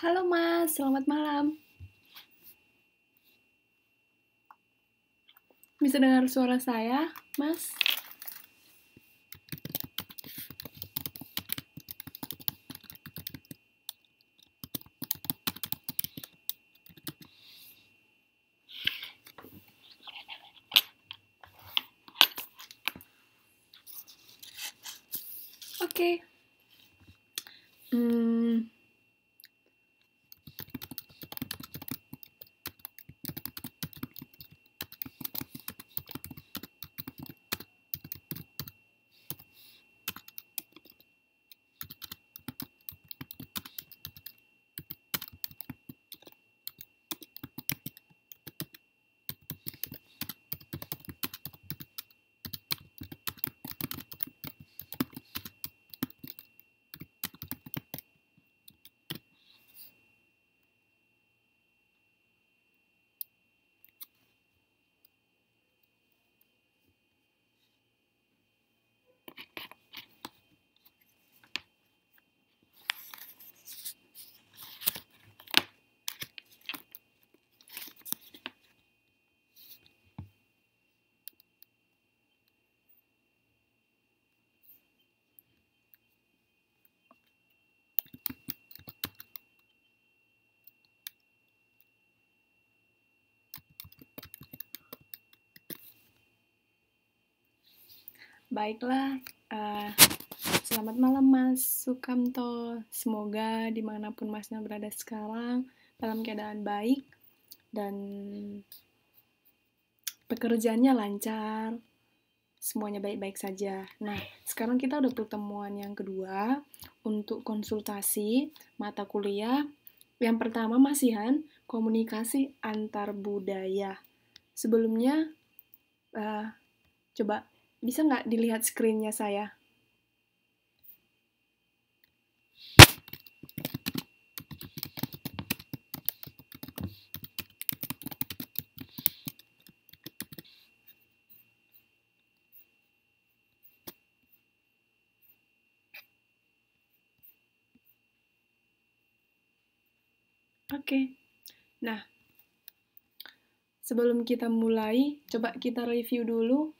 Halo Mas, selamat malam. Bisa dengar suara saya, Mas? Baiklah, uh, selamat malam Mas Sukamto. Semoga dimanapun Masnya berada sekarang dalam keadaan baik dan pekerjaannya lancar, semuanya baik-baik saja. Nah, sekarang kita udah pertemuan yang kedua untuk konsultasi mata kuliah. Yang pertama Masihan komunikasi antar budaya. Sebelumnya, uh, coba bisa nggak dilihat screennya saya? Oke, okay. nah sebelum kita mulai, coba kita review dulu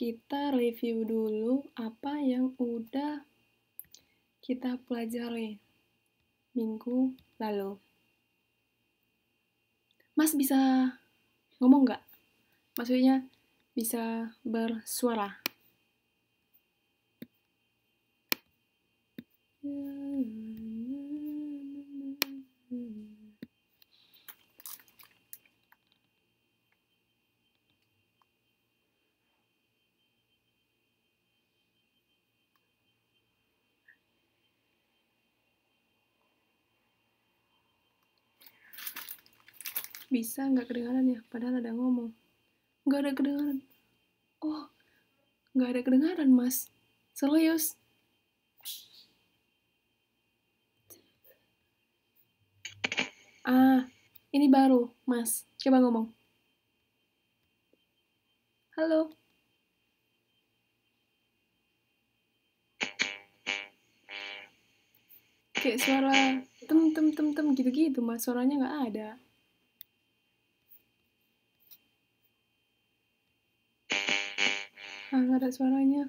kita review dulu apa yang udah kita pelajari minggu lalu. Mas bisa ngomong nggak? Maksudnya bisa bersuara. Hmm. bisa nggak kedengaran ya? Padahal ada ngomong. Nggak ada kedengaran. Oh, nggak ada kedengaran, Mas. Serius. Ah, ini baru, Mas. Coba ngomong. Halo. Kayak suara tem tem tem tem gitu-gitu, Mas. Suaranya nggak ada. Ahora su araña.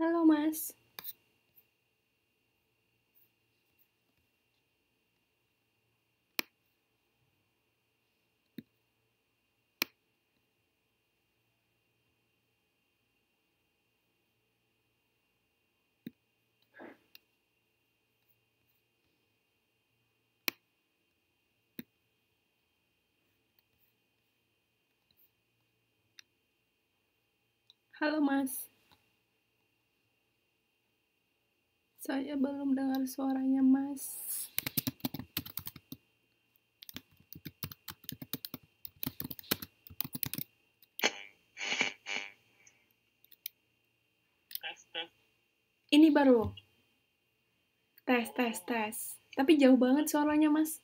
Hello, Mas. Hello, Mas. Saya belum dengar suaranya, Mas. Ini baru. Tes, tes, tes. Tapi jauh banget suaranya, Mas.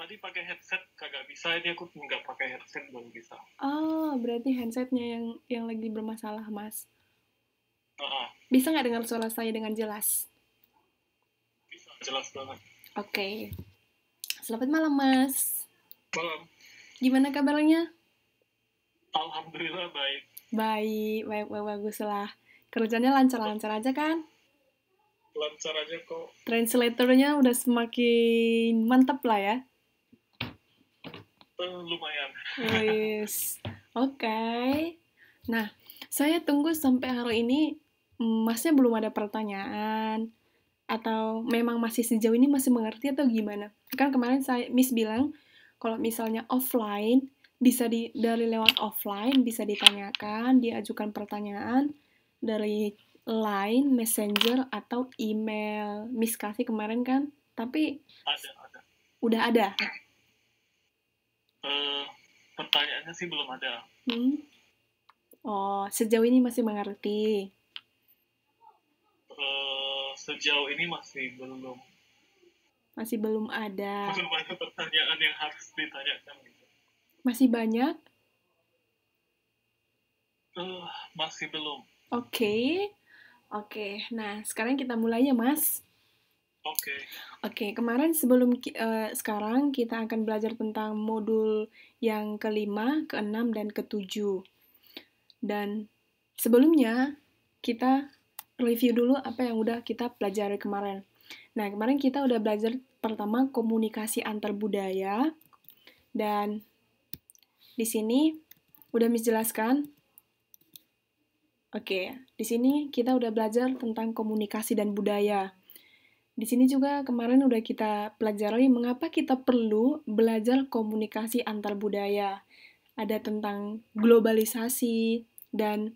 Tadi pakai headset kagak bisa, ini aku nggak pakai headset belum bisa. Oh, berarti handsetnya yang yang lagi bermasalah, Mas. Uh -uh. Bisa nggak dengar suara saya dengan jelas? jelas banget. Oke. Okay. Selamat malam, Mas. Malam. Gimana kabarnya? Alhamdulillah baik. Baik, baik, baik bagus lah. Kerjanya lancar-lancar aja kan? Lancar aja kok. Translatornya udah semakin mantap lah ya. Uh, lumayan. yes Oke. Okay. Nah, saya tunggu sampai hari ini Masnya belum ada pertanyaan atau memang masih sejauh ini masih mengerti atau gimana? Kan kemarin saya Miss bilang kalau misalnya offline bisa di dari lewat offline bisa ditanyakan, diajukan pertanyaan dari Line, Messenger atau email. Miss kasih kemarin kan, tapi ada, ada. udah ada. Uh, pertanyaannya sih belum ada. Hmm. Oh, sejauh ini masih mengerti. Eh, sejauh ini masih belum masih belum ada belum ada pertanyaan yang harus ditanyakan gitu. masih banyak uh, masih belum oke okay. oke okay. nah sekarang kita mulai ya mas oke okay. oke okay, kemarin sebelum uh, sekarang kita akan belajar tentang modul yang kelima keenam dan ketujuh dan sebelumnya kita review dulu apa yang udah kita pelajari kemarin. Nah, kemarin kita udah belajar pertama komunikasi antar budaya dan di sini udah Miss jelaskan. Oke, di sini kita udah belajar tentang komunikasi dan budaya. Di sini juga kemarin udah kita pelajari mengapa kita perlu belajar komunikasi antar budaya. Ada tentang globalisasi dan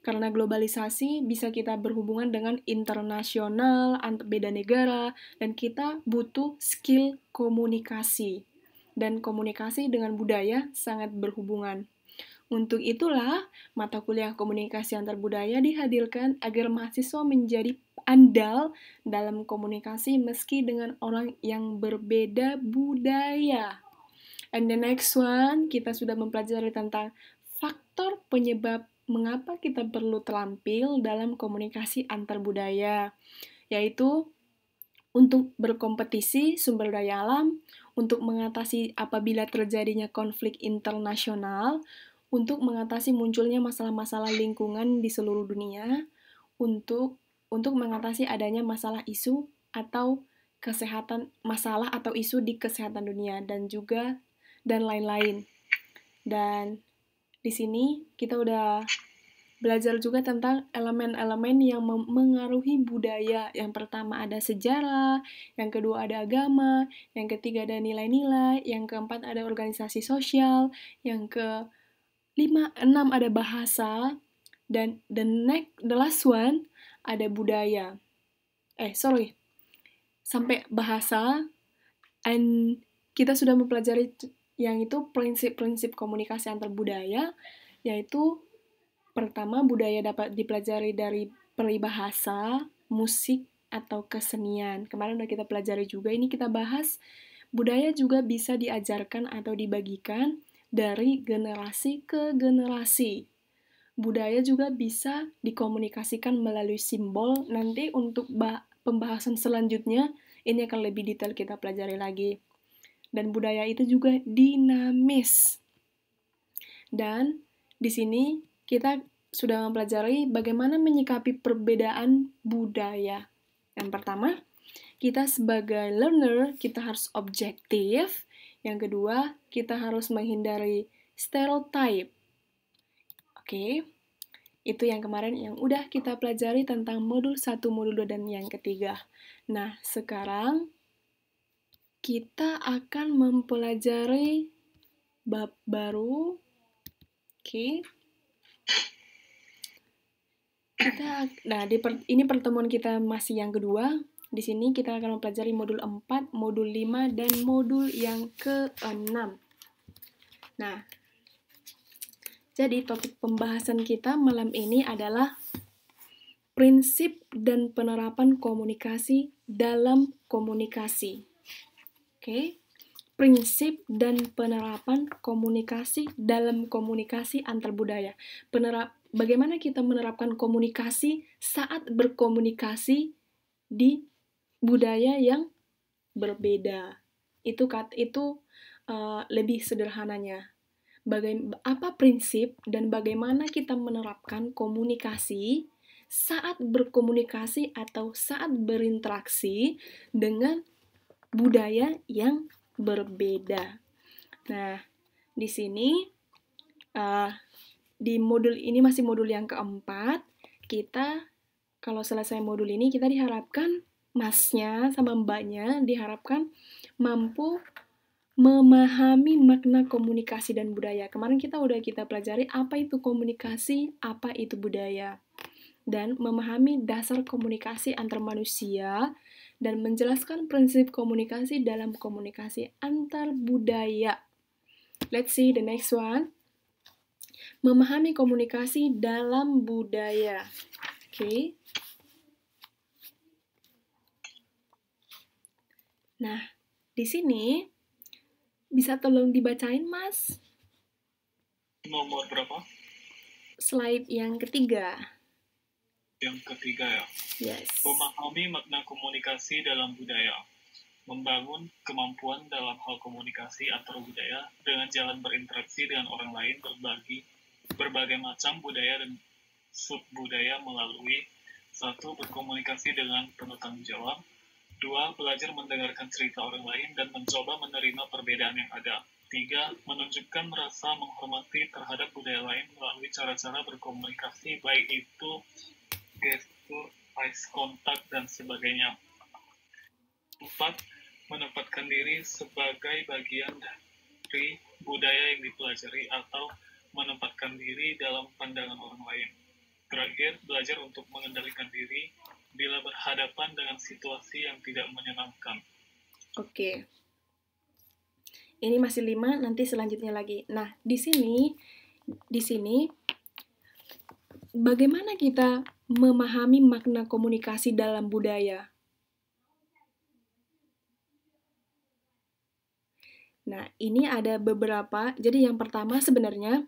karena globalisasi bisa kita berhubungan dengan internasional, antar beda negara, dan kita butuh skill komunikasi. Dan komunikasi dengan budaya sangat berhubungan. Untuk itulah, mata kuliah komunikasi antar budaya dihadirkan agar mahasiswa menjadi andal dalam komunikasi meski dengan orang yang berbeda budaya. And the next one, kita sudah mempelajari tentang faktor penyebab mengapa kita perlu terampil dalam komunikasi antar budaya, yaitu untuk berkompetisi sumber daya alam, untuk mengatasi apabila terjadinya konflik internasional, untuk mengatasi munculnya masalah-masalah lingkungan di seluruh dunia, untuk untuk mengatasi adanya masalah isu atau kesehatan masalah atau isu di kesehatan dunia dan juga dan lain-lain. Dan di sini kita udah belajar juga tentang elemen-elemen yang memengaruhi budaya. Yang pertama ada sejarah, yang kedua ada agama, yang ketiga ada nilai-nilai, yang keempat ada organisasi sosial, yang ke lima enam ada bahasa, dan the next the last one ada budaya. Eh, sorry. Sampai bahasa and kita sudah mempelajari yang itu prinsip-prinsip komunikasi antar budaya yaitu pertama budaya dapat dipelajari dari peribahasa, musik atau kesenian. Kemarin udah kita pelajari juga ini kita bahas budaya juga bisa diajarkan atau dibagikan dari generasi ke generasi. Budaya juga bisa dikomunikasikan melalui simbol. Nanti untuk pembahasan selanjutnya ini akan lebih detail kita pelajari lagi dan budaya itu juga dinamis. Dan di sini kita sudah mempelajari bagaimana menyikapi perbedaan budaya. Yang pertama, kita sebagai learner kita harus objektif. Yang kedua, kita harus menghindari stereotype. Oke. Itu yang kemarin yang udah kita pelajari tentang modul 1, modul 2, dan yang ketiga. Nah, sekarang kita akan mempelajari bab baru. Oke. Okay. Kita nah di per, ini pertemuan kita masih yang kedua. Di sini kita akan mempelajari modul 4, modul 5 dan modul yang ke-6. Nah, jadi topik pembahasan kita malam ini adalah prinsip dan penerapan komunikasi dalam komunikasi. Oke. Prinsip dan penerapan komunikasi dalam komunikasi antar budaya. Penerap bagaimana kita menerapkan komunikasi saat berkomunikasi di budaya yang berbeda. Itu kat itu uh, lebih sederhananya bagaimana apa prinsip dan bagaimana kita menerapkan komunikasi saat berkomunikasi atau saat berinteraksi dengan budaya yang berbeda. Nah, di sini uh, di modul ini masih modul yang keempat, kita kalau selesai modul ini kita diharapkan masnya sama mbaknya diharapkan mampu memahami makna komunikasi dan budaya. Kemarin kita udah kita pelajari apa itu komunikasi, apa itu budaya. Dan memahami dasar komunikasi antar manusia dan menjelaskan prinsip komunikasi dalam komunikasi antar budaya. Let's see the next one. Memahami komunikasi dalam budaya. Oke. Okay. Nah, di sini bisa tolong dibacain, Mas? Nomor berapa? Slide yang ketiga yang ketiga ya. Yes. Memahami makna komunikasi dalam budaya. Membangun kemampuan dalam hal komunikasi antar budaya dengan jalan berinteraksi dengan orang lain berbagi berbagai macam budaya dan subbudaya melalui satu berkomunikasi dengan penuh tanggung jawab, dua belajar mendengarkan cerita orang lain dan mencoba menerima perbedaan yang ada, Tiga, menunjukkan rasa menghormati terhadap budaya lain melalui cara-cara berkomunikasi, baik itu gestur, eyes contact, dan sebagainya. Empat, menempatkan diri sebagai bagian dari budaya yang dipelajari atau menempatkan diri dalam pandangan orang lain. Terakhir, belajar untuk mengendalikan diri bila berhadapan dengan situasi yang tidak menyenangkan. Oke. Ini masih lima, nanti selanjutnya lagi. Nah, di sini, di sini, bagaimana kita memahami makna komunikasi dalam budaya. Nah, ini ada beberapa. Jadi yang pertama sebenarnya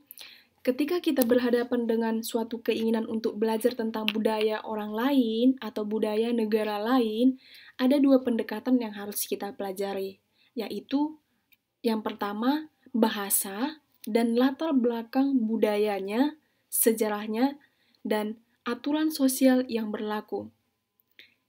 ketika kita berhadapan dengan suatu keinginan untuk belajar tentang budaya orang lain atau budaya negara lain, ada dua pendekatan yang harus kita pelajari, yaitu yang pertama bahasa dan latar belakang budayanya, sejarahnya dan aturan sosial yang berlaku.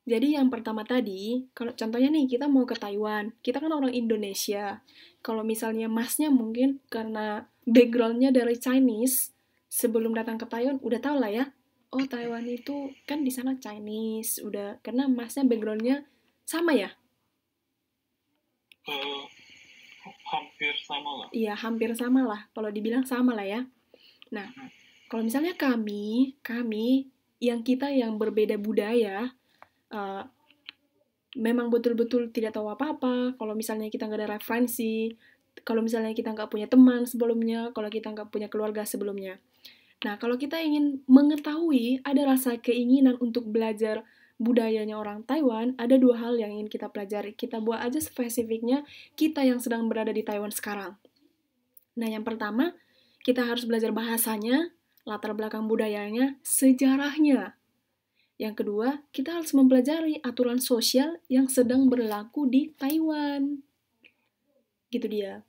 Jadi yang pertama tadi, kalau contohnya nih kita mau ke Taiwan, kita kan orang Indonesia. Kalau misalnya masnya mungkin karena backgroundnya dari Chinese, sebelum datang ke Taiwan udah tau lah ya. Oh Taiwan itu kan di sana Chinese, udah karena masnya backgroundnya sama ya? Uh, hampir sama lah. Iya hampir sama lah. Kalau dibilang sama lah ya. Nah, mhm. Kalau misalnya kami, kami yang kita yang berbeda budaya, uh, memang betul-betul tidak tahu apa-apa. Kalau misalnya kita nggak ada referensi, kalau misalnya kita nggak punya teman sebelumnya, kalau kita nggak punya keluarga sebelumnya. Nah, kalau kita ingin mengetahui, ada rasa keinginan untuk belajar budayanya orang Taiwan, ada dua hal yang ingin kita pelajari. Kita buat aja spesifiknya kita yang sedang berada di Taiwan sekarang. Nah, yang pertama, kita harus belajar bahasanya, latar belakang budayanya, sejarahnya. Yang kedua, kita harus mempelajari aturan sosial yang sedang berlaku di Taiwan. Gitu dia.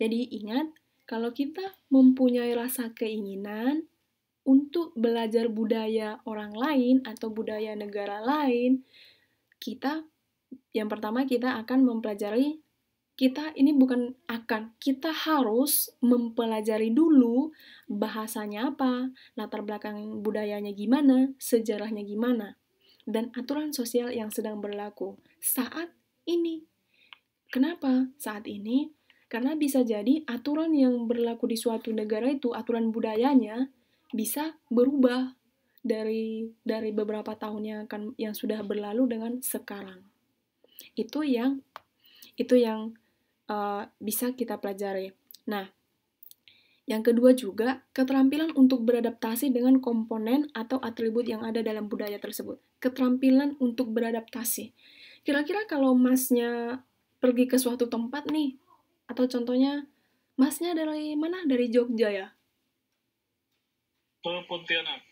Jadi ingat, kalau kita mempunyai rasa keinginan untuk belajar budaya orang lain atau budaya negara lain, kita yang pertama kita akan mempelajari kita ini bukan akan, kita harus mempelajari dulu bahasanya apa, latar belakang budayanya gimana, sejarahnya gimana, dan aturan sosial yang sedang berlaku saat ini. Kenapa saat ini? Karena bisa jadi aturan yang berlaku di suatu negara itu, aturan budayanya bisa berubah dari dari beberapa tahun yang akan yang sudah berlalu dengan sekarang. Itu yang itu yang Eh, bisa kita pelajari. Nah, yang kedua juga, keterampilan untuk beradaptasi dengan komponen atau atribut yang ada dalam budaya tersebut. Keterampilan untuk beradaptasi. Kira-kira kalau masnya pergi ke suatu tempat nih, atau contohnya, masnya dari mana? Dari Jogja ya? Dari Pontianak.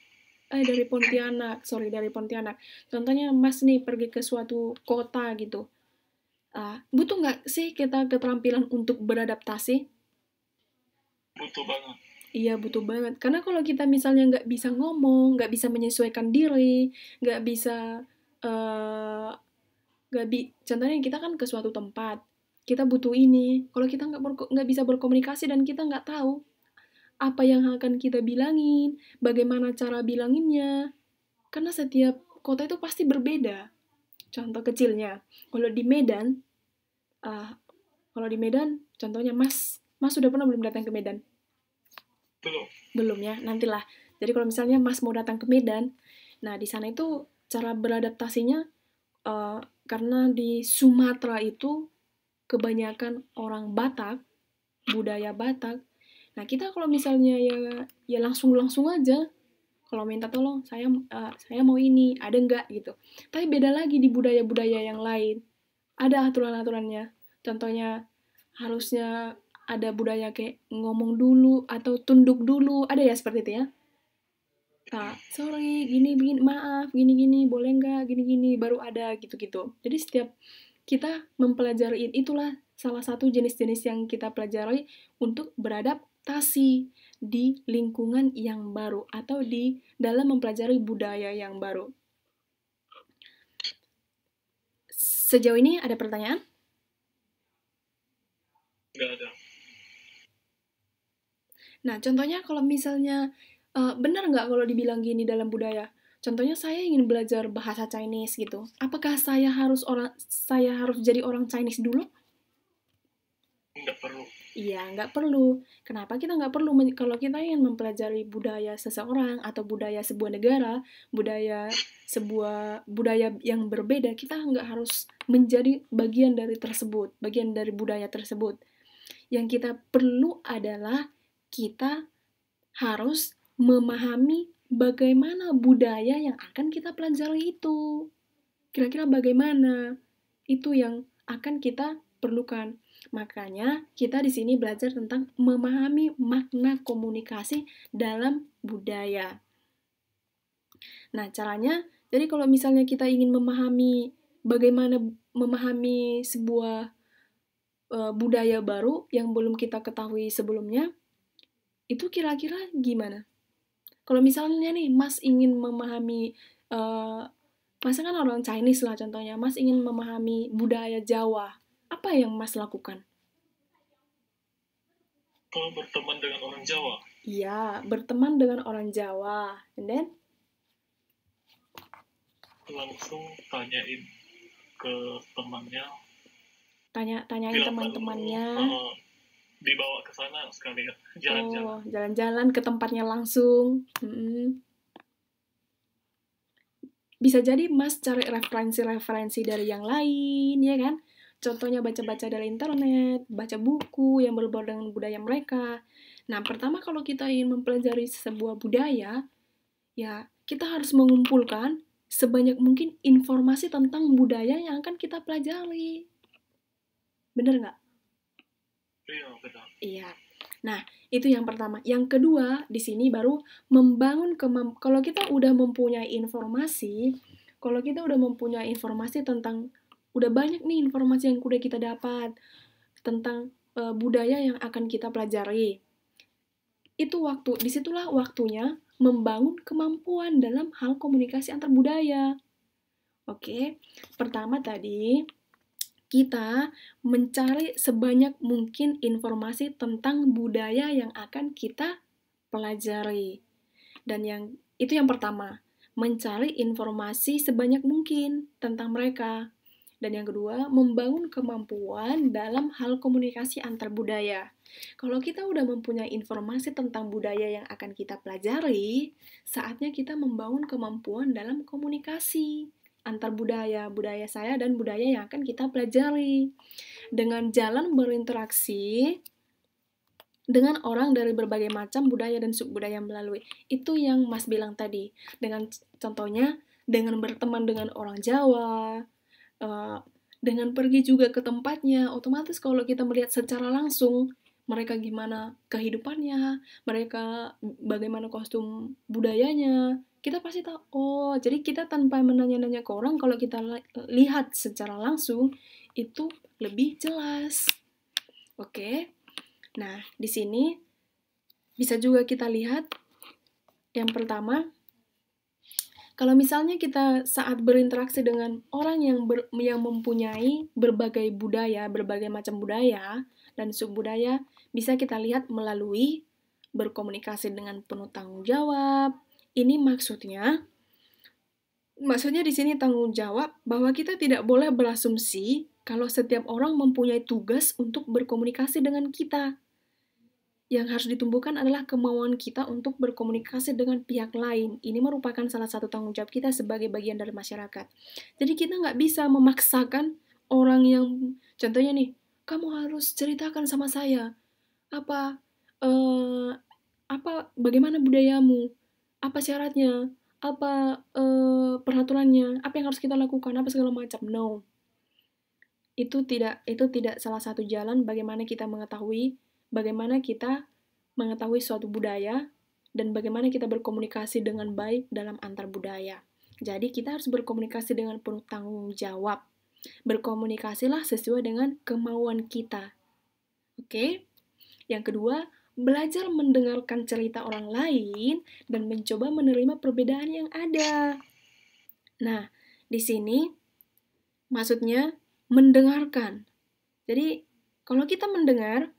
Eh, dari Pontianak. Sorry, dari Pontianak. Contohnya mas nih pergi ke suatu kota gitu uh, butuh nggak sih kita keterampilan untuk beradaptasi? Butuh banget. Iya butuh banget. Karena kalau kita misalnya nggak bisa ngomong, nggak bisa menyesuaikan diri, nggak bisa eh, nggak uh, bi, contohnya kita kan ke suatu tempat, kita butuh ini. Kalau kita nggak nggak bisa berkomunikasi dan kita nggak tahu apa yang akan kita bilangin, bagaimana cara bilanginnya, karena setiap kota itu pasti berbeda contoh kecilnya kalau di Medan uh, kalau di Medan contohnya Mas Mas sudah pernah belum datang ke Medan belum belum ya nantilah jadi kalau misalnya Mas mau datang ke Medan nah di sana itu cara beradaptasinya uh, karena di Sumatera itu kebanyakan orang Batak budaya Batak nah kita kalau misalnya ya ya langsung langsung aja kalau minta tolong saya uh, saya mau ini ada nggak gitu tapi beda lagi di budaya-budaya yang lain ada aturan-aturannya contohnya harusnya ada budaya kayak ngomong dulu atau tunduk dulu ada ya seperti itu ya nah, sorry gini gini maaf gini gini boleh nggak gini gini baru ada gitu gitu jadi setiap kita mempelajari itulah salah satu jenis-jenis yang kita pelajari untuk beradaptasi di lingkungan yang baru atau di dalam mempelajari budaya yang baru. Sejauh ini ada pertanyaan? Nah, contohnya kalau misalnya uh, benar nggak kalau dibilang gini dalam budaya? Contohnya saya ingin belajar bahasa Chinese gitu. Apakah saya harus orang saya harus jadi orang Chinese dulu? Nggak perlu Iya, nggak perlu. Kenapa kita nggak perlu? Kalau kita ingin mempelajari budaya seseorang atau budaya sebuah negara, budaya sebuah budaya yang berbeda, kita nggak harus menjadi bagian dari tersebut, bagian dari budaya tersebut. Yang kita perlu adalah kita harus memahami bagaimana budaya yang akan kita pelajari itu. Kira-kira bagaimana? Itu yang akan kita perlukan Makanya kita di sini belajar tentang memahami makna komunikasi dalam budaya. Nah, caranya jadi kalau misalnya kita ingin memahami bagaimana memahami sebuah e, budaya baru yang belum kita ketahui sebelumnya, itu kira-kira gimana? Kalau misalnya nih Mas ingin memahami e, eh, Mas kan orang Chinese lah contohnya, Mas ingin memahami budaya Jawa apa yang Mas lakukan? Oh, berteman dengan orang Jawa. Iya, berteman dengan orang Jawa. And then? Langsung tanyain ke temannya. Tanya, tanyain teman-temannya. Uh, dibawa ke sana sekali ya, oh, jalan-jalan. Oh, jalan-jalan ke tempatnya langsung. -hmm. Bisa jadi Mas cari referensi-referensi dari yang lain, ya kan? Contohnya baca-baca dari internet, baca buku yang berbau dengan budaya mereka. Nah, pertama kalau kita ingin mempelajari sebuah budaya, ya kita harus mengumpulkan sebanyak mungkin informasi tentang budaya yang akan kita pelajari. Bener nggak? Iya, Iya. Nah, itu yang pertama. Yang kedua, di sini baru membangun kemampuan. Kalau kita udah mempunyai informasi, kalau kita udah mempunyai informasi tentang udah banyak nih informasi yang udah kita dapat tentang e, budaya yang akan kita pelajari. Itu waktu, disitulah waktunya membangun kemampuan dalam hal komunikasi antar budaya. Oke, pertama tadi kita mencari sebanyak mungkin informasi tentang budaya yang akan kita pelajari. Dan yang itu yang pertama, mencari informasi sebanyak mungkin tentang mereka. Dan yang kedua, membangun kemampuan dalam hal komunikasi antar budaya. Kalau kita sudah mempunyai informasi tentang budaya yang akan kita pelajari, saatnya kita membangun kemampuan dalam komunikasi antar budaya, budaya saya dan budaya yang akan kita pelajari. Dengan jalan berinteraksi dengan orang dari berbagai macam budaya dan subbudaya melalui itu yang Mas bilang tadi. Dengan contohnya dengan berteman dengan orang Jawa, uh, dengan pergi juga ke tempatnya, otomatis kalau kita melihat secara langsung mereka gimana kehidupannya, mereka bagaimana kostum budayanya, kita pasti tahu. Oh, jadi kita tanpa menanya-nanya ke orang, kalau kita lihat secara langsung itu lebih jelas. Oke. Okay? Nah, di sini bisa juga kita lihat yang pertama kalau misalnya kita saat berinteraksi dengan orang yang ber, yang mempunyai berbagai budaya, berbagai macam budaya dan subbudaya, bisa kita lihat melalui berkomunikasi dengan penuh tanggung jawab. Ini maksudnya maksudnya di sini tanggung jawab bahwa kita tidak boleh berasumsi kalau setiap orang mempunyai tugas untuk berkomunikasi dengan kita yang harus ditumbuhkan adalah kemauan kita untuk berkomunikasi dengan pihak lain. Ini merupakan salah satu tanggung jawab kita sebagai bagian dari masyarakat. Jadi kita nggak bisa memaksakan orang yang, contohnya nih, kamu harus ceritakan sama saya apa, uh, apa, bagaimana budayamu, apa syaratnya, apa uh, peraturannya, apa yang harus kita lakukan, apa segala macam. No, itu tidak itu tidak salah satu jalan bagaimana kita mengetahui bagaimana kita mengetahui suatu budaya dan bagaimana kita berkomunikasi dengan baik dalam antar budaya. Jadi kita harus berkomunikasi dengan penuh tanggung jawab. Berkomunikasilah sesuai dengan kemauan kita. Oke? Yang kedua, belajar mendengarkan cerita orang lain dan mencoba menerima perbedaan yang ada. Nah, di sini maksudnya mendengarkan. Jadi, kalau kita mendengar,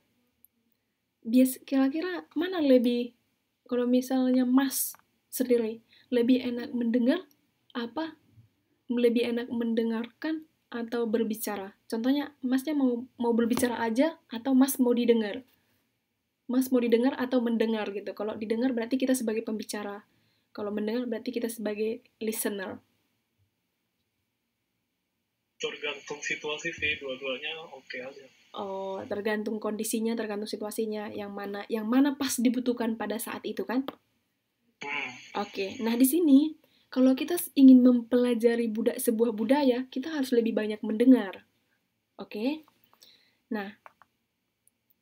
bias kira-kira mana lebih kalau misalnya Mas sendiri lebih enak mendengar apa lebih enak mendengarkan atau berbicara? Contohnya Masnya mau mau berbicara aja atau Mas mau didengar? Mas mau didengar atau mendengar gitu. Kalau didengar berarti kita sebagai pembicara. Kalau mendengar berarti kita sebagai listener. Tergantung situasi sih, dua-duanya oke okay aja uh, tergantung kondisinya, tergantung situasinya, yang mana yang mana pas dibutuhkan pada saat itu kan? Hmm. Oke, okay. nah di sini kalau kita ingin mempelajari budak sebuah budaya, kita harus lebih banyak mendengar. Oke, okay? nah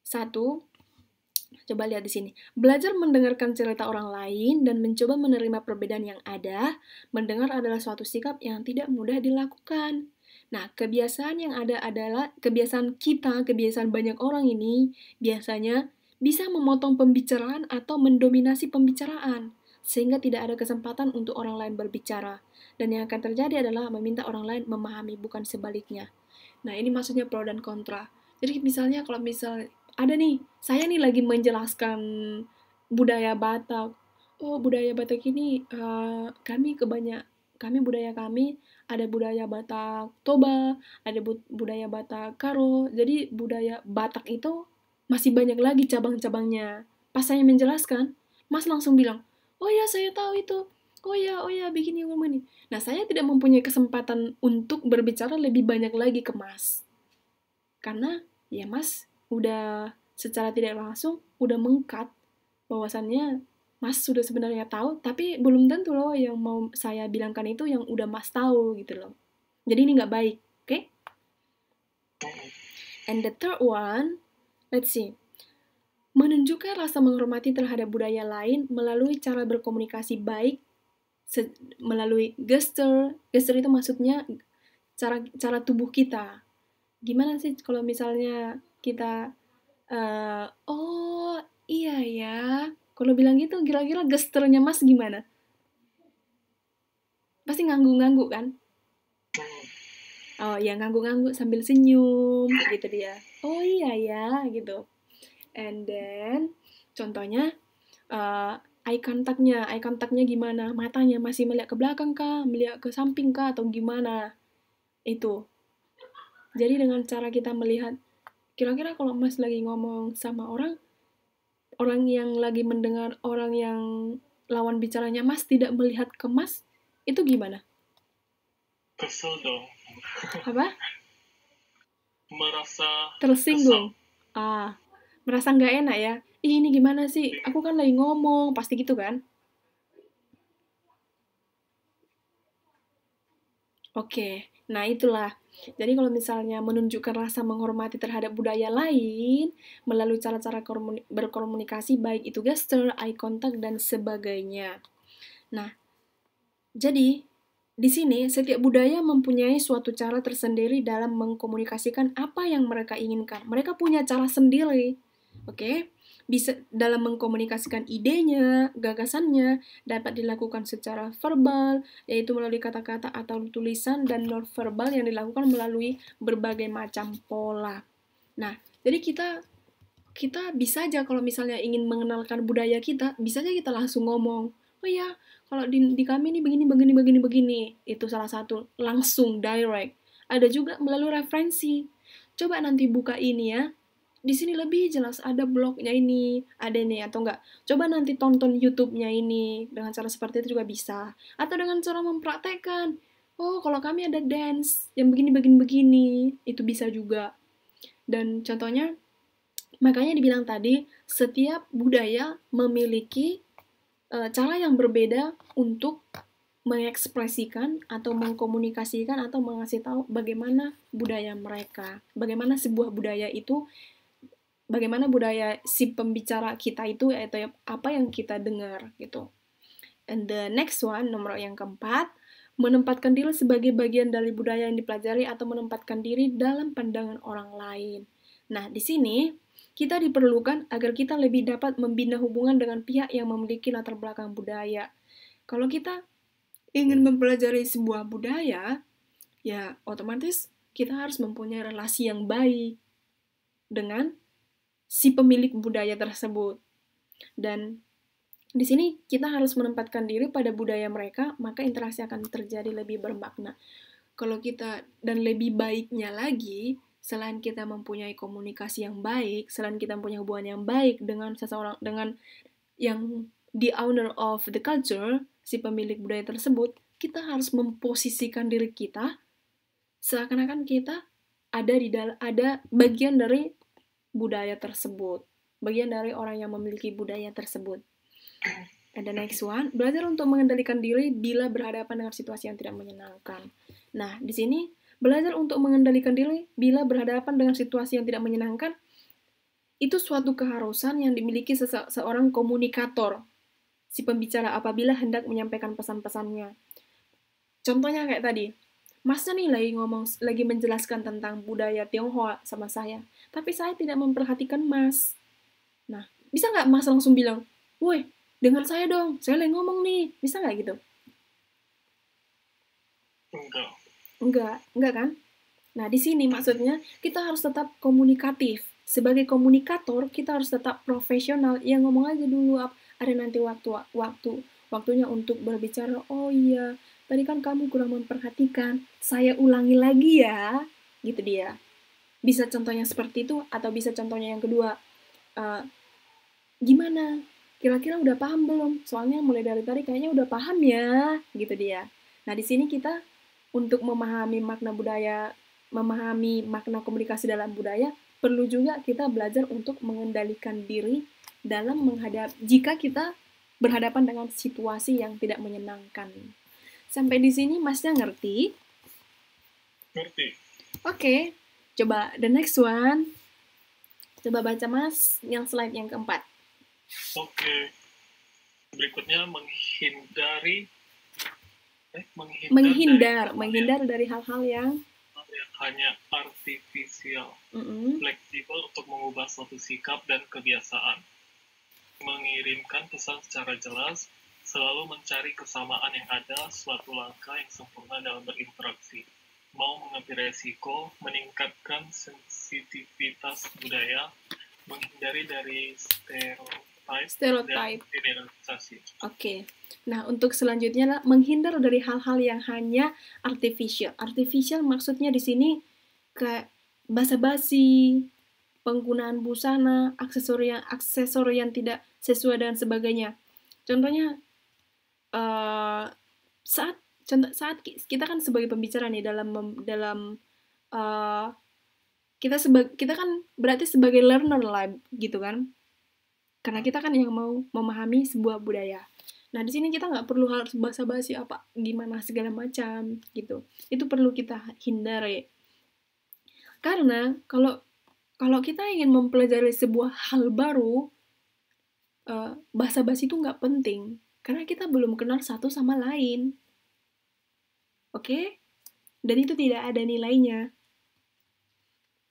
satu Coba lihat di sini. Belajar mendengarkan cerita orang lain dan mencoba menerima perbedaan yang ada. Mendengar adalah suatu sikap yang tidak mudah dilakukan. Nah, kebiasaan yang ada adalah kebiasaan kita, kebiasaan banyak orang ini biasanya bisa memotong pembicaraan atau mendominasi pembicaraan sehingga tidak ada kesempatan untuk orang lain berbicara. Dan yang akan terjadi adalah meminta orang lain memahami bukan sebaliknya. Nah, ini maksudnya pro dan kontra. Jadi misalnya kalau misal ada nih, saya nih lagi menjelaskan budaya Batak. Oh, budaya Batak ini uh, kami kebanyak kami budaya kami ada budaya Batak Toba, ada bu budaya Batak Karo. Jadi budaya Batak itu masih banyak lagi cabang-cabangnya. Pas saya menjelaskan, Mas langsung bilang, "Oh ya, saya tahu itu. Oh ya, oh ya, bikin ilmu ini." Nah, saya tidak mempunyai kesempatan untuk berbicara lebih banyak lagi ke Mas. Karena ya Mas udah secara tidak langsung udah mengkat bahwasannya Mas sudah sebenarnya tahu, tapi belum tentu loh yang mau saya bilangkan itu yang udah Mas tahu gitu loh. Jadi ini nggak baik, oke? Okay? And the third one, let's see. Menunjukkan rasa menghormati terhadap budaya lain melalui cara berkomunikasi baik, melalui gesture. Gesture itu maksudnya cara cara tubuh kita. Gimana sih kalau misalnya kita, uh, oh iya ya, kalau bilang gitu, kira-kira gesternya Mas gimana? Pasti nganggu-nganggu kan? Oh ya nganggu-nganggu sambil senyum gitu dia. Oh iya ya gitu. And then contohnya uh, eye contactnya, eye contactnya gimana? Matanya masih melihat ke belakang kah? Melihat ke samping kah? Atau gimana? Itu. Jadi dengan cara kita melihat, kira-kira kalau Mas lagi ngomong sama orang, orang yang lagi mendengar orang yang lawan bicaranya Mas tidak melihat ke Mas, itu gimana? Kesel dong. Apa? Merasa tersinggung. Kesel. Ah, merasa nggak enak ya. Ih, ini gimana sih? Aku kan lagi ngomong, pasti gitu kan? Oke, nah itulah. Jadi kalau misalnya menunjukkan rasa menghormati terhadap budaya lain melalui cara-cara berkomunikasi baik itu gesture, eye contact dan sebagainya. Nah, jadi di sini setiap budaya mempunyai suatu cara tersendiri dalam mengkomunikasikan apa yang mereka inginkan. Mereka punya cara sendiri. Oke? Okay? bisa dalam mengkomunikasikan idenya, gagasannya dapat dilakukan secara verbal, yaitu melalui kata-kata atau tulisan dan non verbal yang dilakukan melalui berbagai macam pola. Nah, jadi kita kita bisa aja kalau misalnya ingin mengenalkan budaya kita, bisa aja kita langsung ngomong, oh ya, kalau di, di kami ini begini, begini, begini, begini. Itu salah satu, langsung, direct. Ada juga melalui referensi. Coba nanti buka ini ya, di sini lebih jelas ada blognya ini, ada ini atau enggak. Coba nanti tonton YouTube-nya ini dengan cara seperti itu juga bisa. Atau dengan cara mempraktekkan. Oh, kalau kami ada dance yang begini-begini-begini, itu bisa juga. Dan contohnya, makanya dibilang tadi, setiap budaya memiliki e, cara yang berbeda untuk mengekspresikan atau mengkomunikasikan atau mengasih tahu bagaimana budaya mereka, bagaimana sebuah budaya itu bagaimana budaya si pembicara kita itu yaitu apa yang kita dengar gitu. And the next one, nomor yang keempat, menempatkan diri sebagai bagian dari budaya yang dipelajari atau menempatkan diri dalam pandangan orang lain. Nah, di sini kita diperlukan agar kita lebih dapat membina hubungan dengan pihak yang memiliki latar belakang budaya. Kalau kita ingin mempelajari sebuah budaya, ya otomatis kita harus mempunyai relasi yang baik dengan si pemilik budaya tersebut. Dan di sini kita harus menempatkan diri pada budaya mereka, maka interaksi akan terjadi lebih bermakna. Kalau kita dan lebih baiknya lagi, selain kita mempunyai komunikasi yang baik, selain kita mempunyai hubungan yang baik dengan seseorang dengan yang the owner of the culture, si pemilik budaya tersebut, kita harus memposisikan diri kita seakan-akan kita ada di dalam ada bagian dari budaya tersebut, bagian dari orang yang memiliki budaya tersebut. And the next one, belajar untuk mengendalikan diri bila berhadapan dengan situasi yang tidak menyenangkan. Nah, di sini belajar untuk mengendalikan diri bila berhadapan dengan situasi yang tidak menyenangkan itu suatu keharusan yang dimiliki sese seorang komunikator, si pembicara apabila hendak menyampaikan pesan-pesannya. Contohnya kayak tadi, Masnya nih lagi ngomong, lagi menjelaskan tentang budaya Tionghoa sama saya, tapi saya tidak memperhatikan Mas. Nah, bisa nggak Mas langsung bilang, woi, dengar saya dong, saya lagi ngomong nih, bisa nggak gitu? Enggak. Enggak, enggak kan? Nah, di sini maksudnya kita harus tetap komunikatif. Sebagai komunikator, kita harus tetap profesional. Ya ngomong aja dulu, ada nanti waktu waktu waktunya untuk berbicara. Oh iya, Tadi kan kamu kurang memperhatikan, saya ulangi lagi ya, gitu dia. Bisa contohnya seperti itu, atau bisa contohnya yang kedua, uh, gimana? Kira-kira udah paham belum? Soalnya mulai dari tadi kayaknya udah paham ya, gitu dia. Nah, di sini kita untuk memahami makna budaya, memahami makna komunikasi dalam budaya, perlu juga kita belajar untuk mengendalikan diri dalam menghadap jika kita berhadapan dengan situasi yang tidak menyenangkan. Sampai di sini Masnya ngerti? Ngerti. Oke, okay. coba the next one. Coba baca Mas yang slide yang keempat. Oke. Okay. Berikutnya menghindari eh menghindar menghindar dari, menghindar dari hal-hal yang hanya artifisial, mm -hmm. fleksibel untuk mengubah suatu sikap dan kebiasaan, mengirimkan pesan secara jelas, selalu mencari kesamaan yang ada, suatu langkah yang sempurna dalam berinteraksi. Mau mengambil resiko, meningkatkan sensitivitas budaya, menghindari dari stereotype, stereotype. dan generalisasi. Oke. Okay. Nah, untuk selanjutnya menghindar dari hal-hal yang hanya artificial. Artificial maksudnya di sini kayak basa-basi, penggunaan busana, aksesori yang aksesori yang tidak sesuai dan sebagainya. Contohnya Eh, saat contoh saat kita kan sebagai pembicara nih dalam dalam uh, kita sebagai kita kan berarti sebagai learner lah gitu kan karena kita kan yang mau memahami sebuah budaya nah di sini kita nggak perlu harus bahasa basi apa gimana segala macam gitu itu perlu kita hindari karena kalau kalau kita ingin mempelajari sebuah hal baru uh, eh, bahasa basi itu nggak penting karena kita belum kenal satu sama lain. Oke? Dan itu tidak ada nilainya.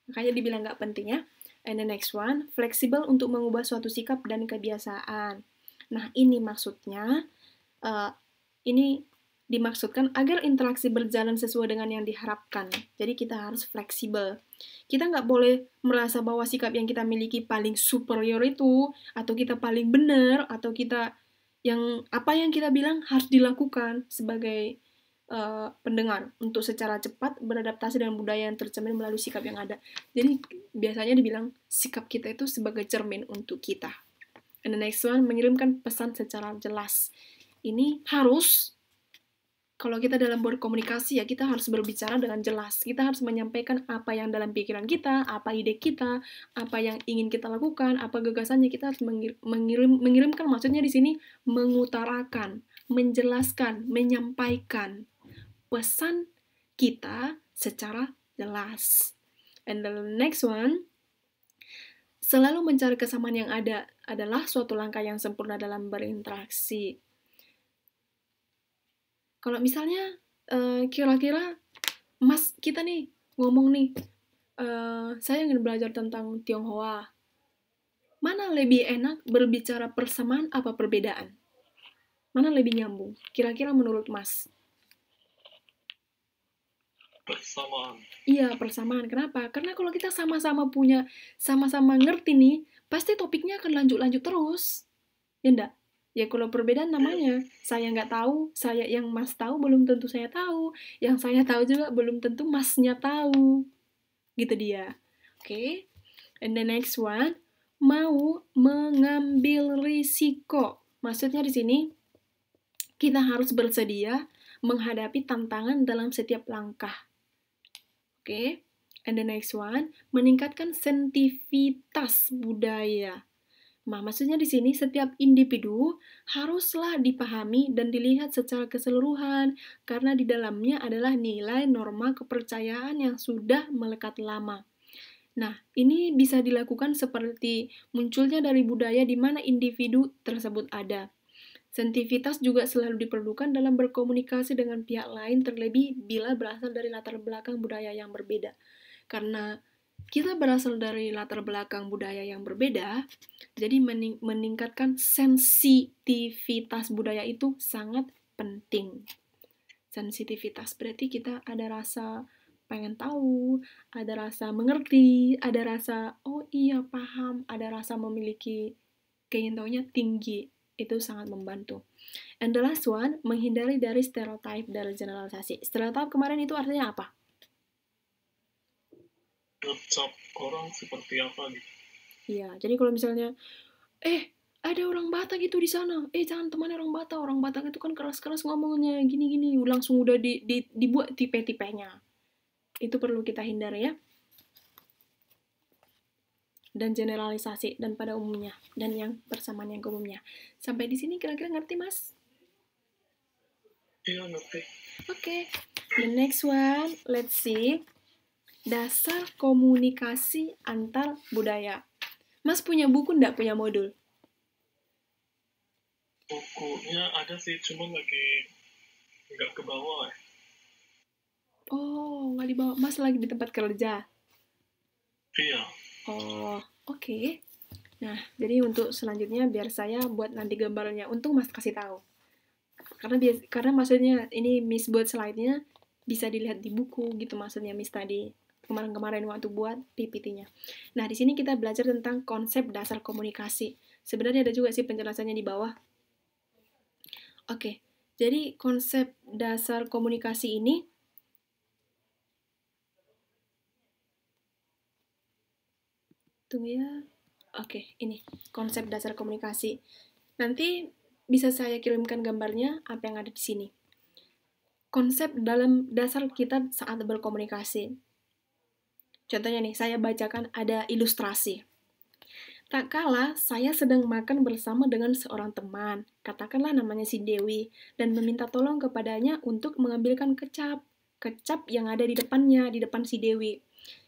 Makanya dibilang nggak penting ya. And the next one, fleksibel untuk mengubah suatu sikap dan kebiasaan. Nah, ini maksudnya, uh, ini dimaksudkan agar interaksi berjalan sesuai dengan yang diharapkan. Jadi kita harus fleksibel. Kita nggak boleh merasa bahwa sikap yang kita miliki paling superior itu, atau kita paling benar, atau kita yang apa yang kita bilang harus dilakukan sebagai uh, pendengar untuk secara cepat beradaptasi dengan budaya yang tercermin melalui sikap yang ada. Jadi biasanya dibilang sikap kita itu sebagai cermin untuk kita. And the next one mengirimkan pesan secara jelas. Ini harus kalau kita dalam berkomunikasi ya kita harus berbicara dengan jelas. Kita harus menyampaikan apa yang dalam pikiran kita, apa ide kita, apa yang ingin kita lakukan, apa gagasannya kita harus mengirim mengirimkan maksudnya di sini mengutarakan, menjelaskan, menyampaikan pesan kita secara jelas. And the next one Selalu mencari kesamaan yang ada adalah suatu langkah yang sempurna dalam berinteraksi. Kalau misalnya eh, kira-kira uh, Mas kita nih ngomong nih, uh, saya ingin belajar tentang Tionghoa. Mana lebih enak berbicara persamaan apa perbedaan? Mana lebih nyambung? Kira-kira menurut Mas? Persamaan. Iya, persamaan. Kenapa? Karena kalau kita sama-sama punya, sama-sama ngerti nih, pasti topiknya akan lanjut-lanjut terus. Ya enggak? Ya kalau perbedaan iya. namanya, saya nggak tahu, saya yang mas tahu belum tentu saya tahu, yang saya tahu juga belum tentu masnya tahu. Gitu dia. Oke. Okay? And the next one, mau mengambil risiko. Maksudnya di sini kita harus bersedia menghadapi tantangan dalam setiap langkah. Oke. Okay? And the next one, meningkatkan sensitivitas budaya. Nah, maksudnya di sini setiap individu haruslah dipahami dan dilihat secara keseluruhan karena di dalamnya adalah nilai norma kepercayaan yang sudah melekat lama. Nah, ini bisa dilakukan seperti munculnya dari budaya di mana individu tersebut ada. Sensitivitas juga selalu diperlukan dalam berkomunikasi dengan pihak lain terlebih bila berasal dari latar belakang budaya yang berbeda. Karena kita berasal dari latar belakang budaya yang berbeda, jadi mening meningkatkan sensitivitas budaya itu sangat penting. Sensitivitas berarti kita ada rasa pengen tahu, ada rasa mengerti, ada rasa oh iya paham, ada rasa memiliki keingintahuannya tinggi. Itu sangat membantu. And the last one, menghindari dari stereotip dan generalisasi. Stereotip kemarin itu artinya apa? WhatsApp orang seperti apa gitu. Iya, jadi kalau misalnya, eh ada orang Batak itu di sana, eh jangan teman orang Batak, orang Batak itu kan keras-keras ngomongnya, gini-gini, langsung udah di, di, dibuat tipe-tipenya. Itu perlu kita hindari ya. Dan generalisasi, dan pada umumnya, dan yang persamaan yang umumnya. Sampai di sini kira-kira ngerti, Mas? Iya, ngerti. Oke, okay. the next one, let's see. Dasar Komunikasi Antar Budaya. Mas punya buku ndak punya modul? Bukunya ada sih, cuma lagi nggak ke bawah. Eh. Oh, nggak dibawa. Mas lagi di tempat kerja? Iya. Oh, oke. Okay. Nah, jadi untuk selanjutnya biar saya buat nanti gambarnya. Untung Mas kasih tahu. Karena bias, karena maksudnya ini Miss buat slide-nya bisa dilihat di buku gitu maksudnya Miss tadi kemarin-kemarin waktu buat PPT-nya. Nah, di sini kita belajar tentang konsep dasar komunikasi. Sebenarnya ada juga sih penjelasannya di bawah. Oke, jadi konsep dasar komunikasi ini Tunggu ya. Oke, ini konsep dasar komunikasi. Nanti bisa saya kirimkan gambarnya apa yang ada di sini. Konsep dalam dasar kita saat berkomunikasi. Contohnya nih, saya bacakan ada ilustrasi. Tak kalah, saya sedang makan bersama dengan seorang teman, katakanlah namanya si Dewi, dan meminta tolong kepadanya untuk mengambilkan kecap. Kecap yang ada di depannya, di depan si Dewi.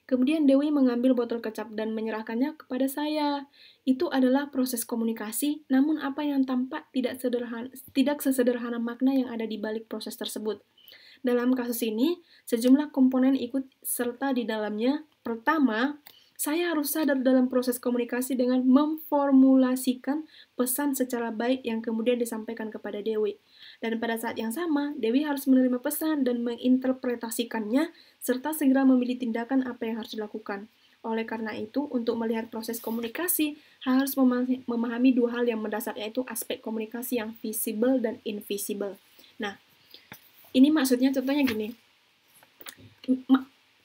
Kemudian Dewi mengambil botol kecap dan menyerahkannya kepada saya. Itu adalah proses komunikasi, namun apa yang tampak tidak sederhana, tidak sesederhana makna yang ada di balik proses tersebut. Dalam kasus ini, sejumlah komponen ikut serta di dalamnya. Pertama, saya harus sadar dalam proses komunikasi dengan memformulasikan pesan secara baik yang kemudian disampaikan kepada Dewi. Dan pada saat yang sama, Dewi harus menerima pesan dan menginterpretasikannya, serta segera memilih tindakan apa yang harus dilakukan. Oleh karena itu, untuk melihat proses komunikasi, harus memahami dua hal yang mendasar, yaitu aspek komunikasi yang visible dan invisible. Nah, ini maksudnya contohnya gini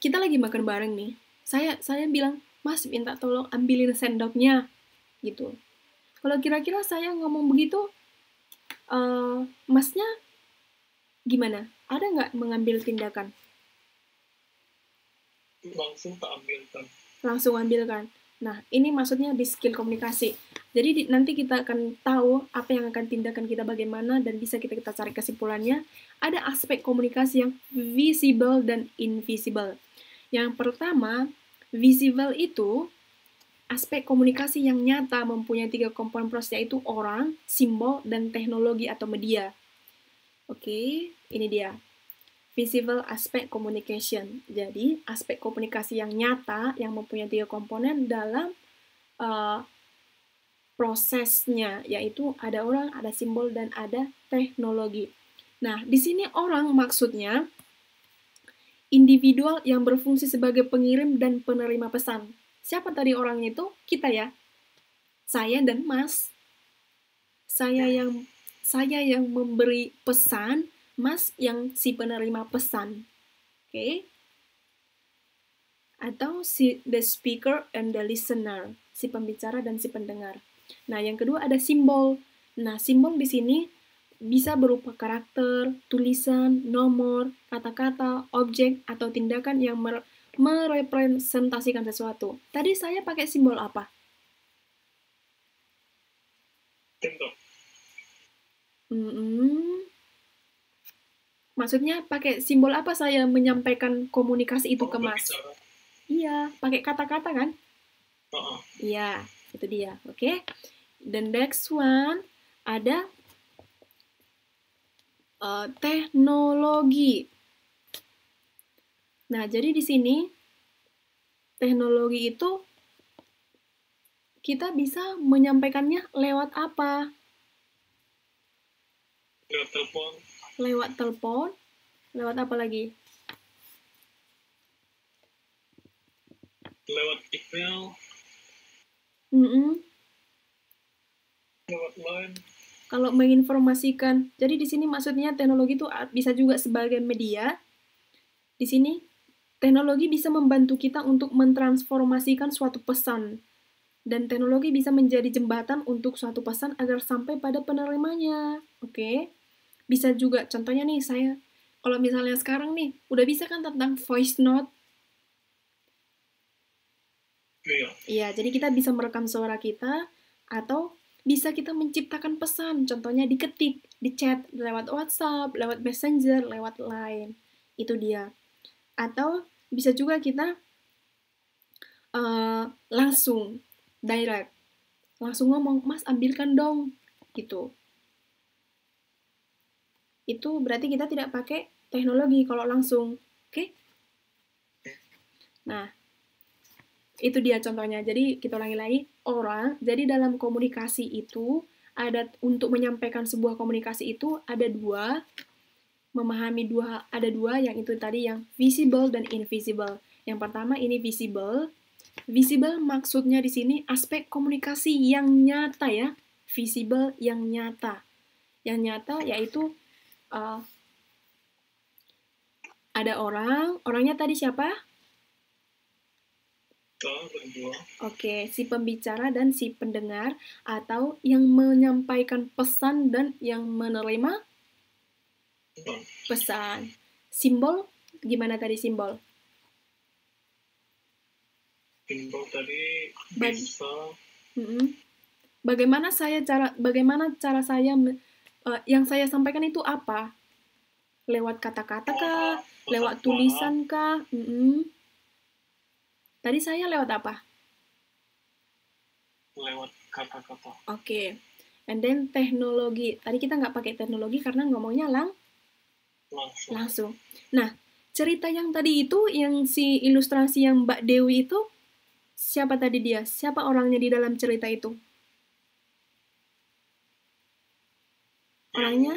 kita lagi makan bareng nih saya saya bilang mas minta tolong ambilin sendoknya gitu kalau kira-kira saya ngomong begitu uh, masnya gimana ada nggak mengambil tindakan langsung tak ambilkan langsung ambilkan Nah, ini maksudnya di skill komunikasi. Jadi di, nanti kita akan tahu apa yang akan tindakan kita bagaimana dan bisa kita kita cari kesimpulannya. Ada aspek komunikasi yang visible dan invisible. Yang pertama, visible itu aspek komunikasi yang nyata mempunyai tiga komponen proses yaitu orang, simbol, dan teknologi atau media. Oke, ini dia visible aspect communication. Jadi, aspek komunikasi yang nyata yang mempunyai tiga komponen dalam uh, prosesnya, yaitu ada orang, ada simbol, dan ada teknologi. Nah, di sini orang maksudnya individual yang berfungsi sebagai pengirim dan penerima pesan. Siapa tadi orangnya itu? Kita ya. Saya dan Mas. Saya yang saya yang memberi pesan mas yang si penerima pesan. Oke. Okay? Atau si the speaker and the listener, si pembicara dan si pendengar. Nah, yang kedua ada simbol. Nah, simbol di sini bisa berupa karakter, tulisan, nomor, kata-kata, objek, atau tindakan yang mer merepresentasikan sesuatu. Tadi saya pakai simbol apa? Contoh. Mm -mm. Maksudnya pakai simbol apa saya menyampaikan komunikasi itu ke Mas? Iya, pakai kata-kata kan? Iya, uh itu dia. Oke. Okay? The next one ada uh, teknologi. Nah, jadi di sini teknologi itu kita bisa menyampaikannya lewat apa? Lewat telepon lewat telepon, lewat apa lagi? Lewat email. Mm -mm. Lewat line. Kalau menginformasikan, jadi di sini maksudnya teknologi itu bisa juga sebagai media. Di sini teknologi bisa membantu kita untuk mentransformasikan suatu pesan dan teknologi bisa menjadi jembatan untuk suatu pesan agar sampai pada penerimanya. Oke. Okay? bisa juga contohnya nih saya kalau misalnya sekarang nih udah bisa kan tentang voice note Iya, iya jadi kita bisa merekam suara kita atau bisa kita menciptakan pesan, contohnya diketik, di chat, lewat WhatsApp, lewat Messenger, lewat lain Itu dia. Atau bisa juga kita uh, langsung direct, langsung ngomong, "Mas, ambilkan dong." gitu itu berarti kita tidak pakai teknologi kalau langsung. Oke? Okay? Nah, itu dia contohnya. Jadi kita ulangi lagi, orang. Jadi dalam komunikasi itu ada untuk menyampaikan sebuah komunikasi itu ada dua memahami dua ada dua yang itu tadi yang visible dan invisible. Yang pertama ini visible. Visible maksudnya di sini aspek komunikasi yang nyata ya. Visible yang nyata. Yang nyata yaitu uh, ada orang, orangnya tadi siapa? Oke, okay, si pembicara dan si pendengar atau yang menyampaikan pesan dan yang menerima pesan. Simbol gimana tadi simbol? Simbol tadi bisa. Bagaimana saya cara bagaimana cara saya uh, yang saya sampaikan itu apa? Lewat kata-kata kah? Lewat tulisan kah? Mm -mm. Tadi saya lewat apa? Lewat kata-kata. Oke. Okay. And then teknologi. Tadi kita nggak pakai teknologi karena ngomongnya lang langsung. langsung. Nah, cerita yang tadi itu, yang si ilustrasi yang Mbak Dewi itu, siapa tadi dia? Siapa orangnya di dalam cerita itu? orangnya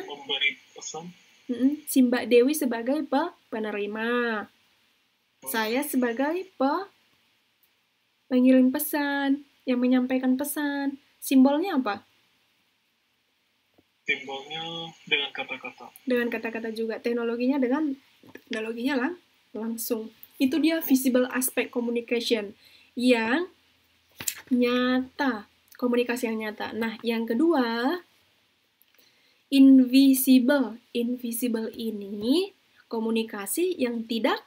Mm-mm. si Mbak Dewi sebagai pe penerima oh. saya sebagai pe pengirim pesan yang menyampaikan pesan simbolnya apa simbolnya dengan kata-kata dengan kata-kata juga teknologinya dengan teknologinya lang langsung itu dia visible aspect communication yang nyata komunikasi yang nyata nah yang kedua invisible. Invisible ini komunikasi yang tidak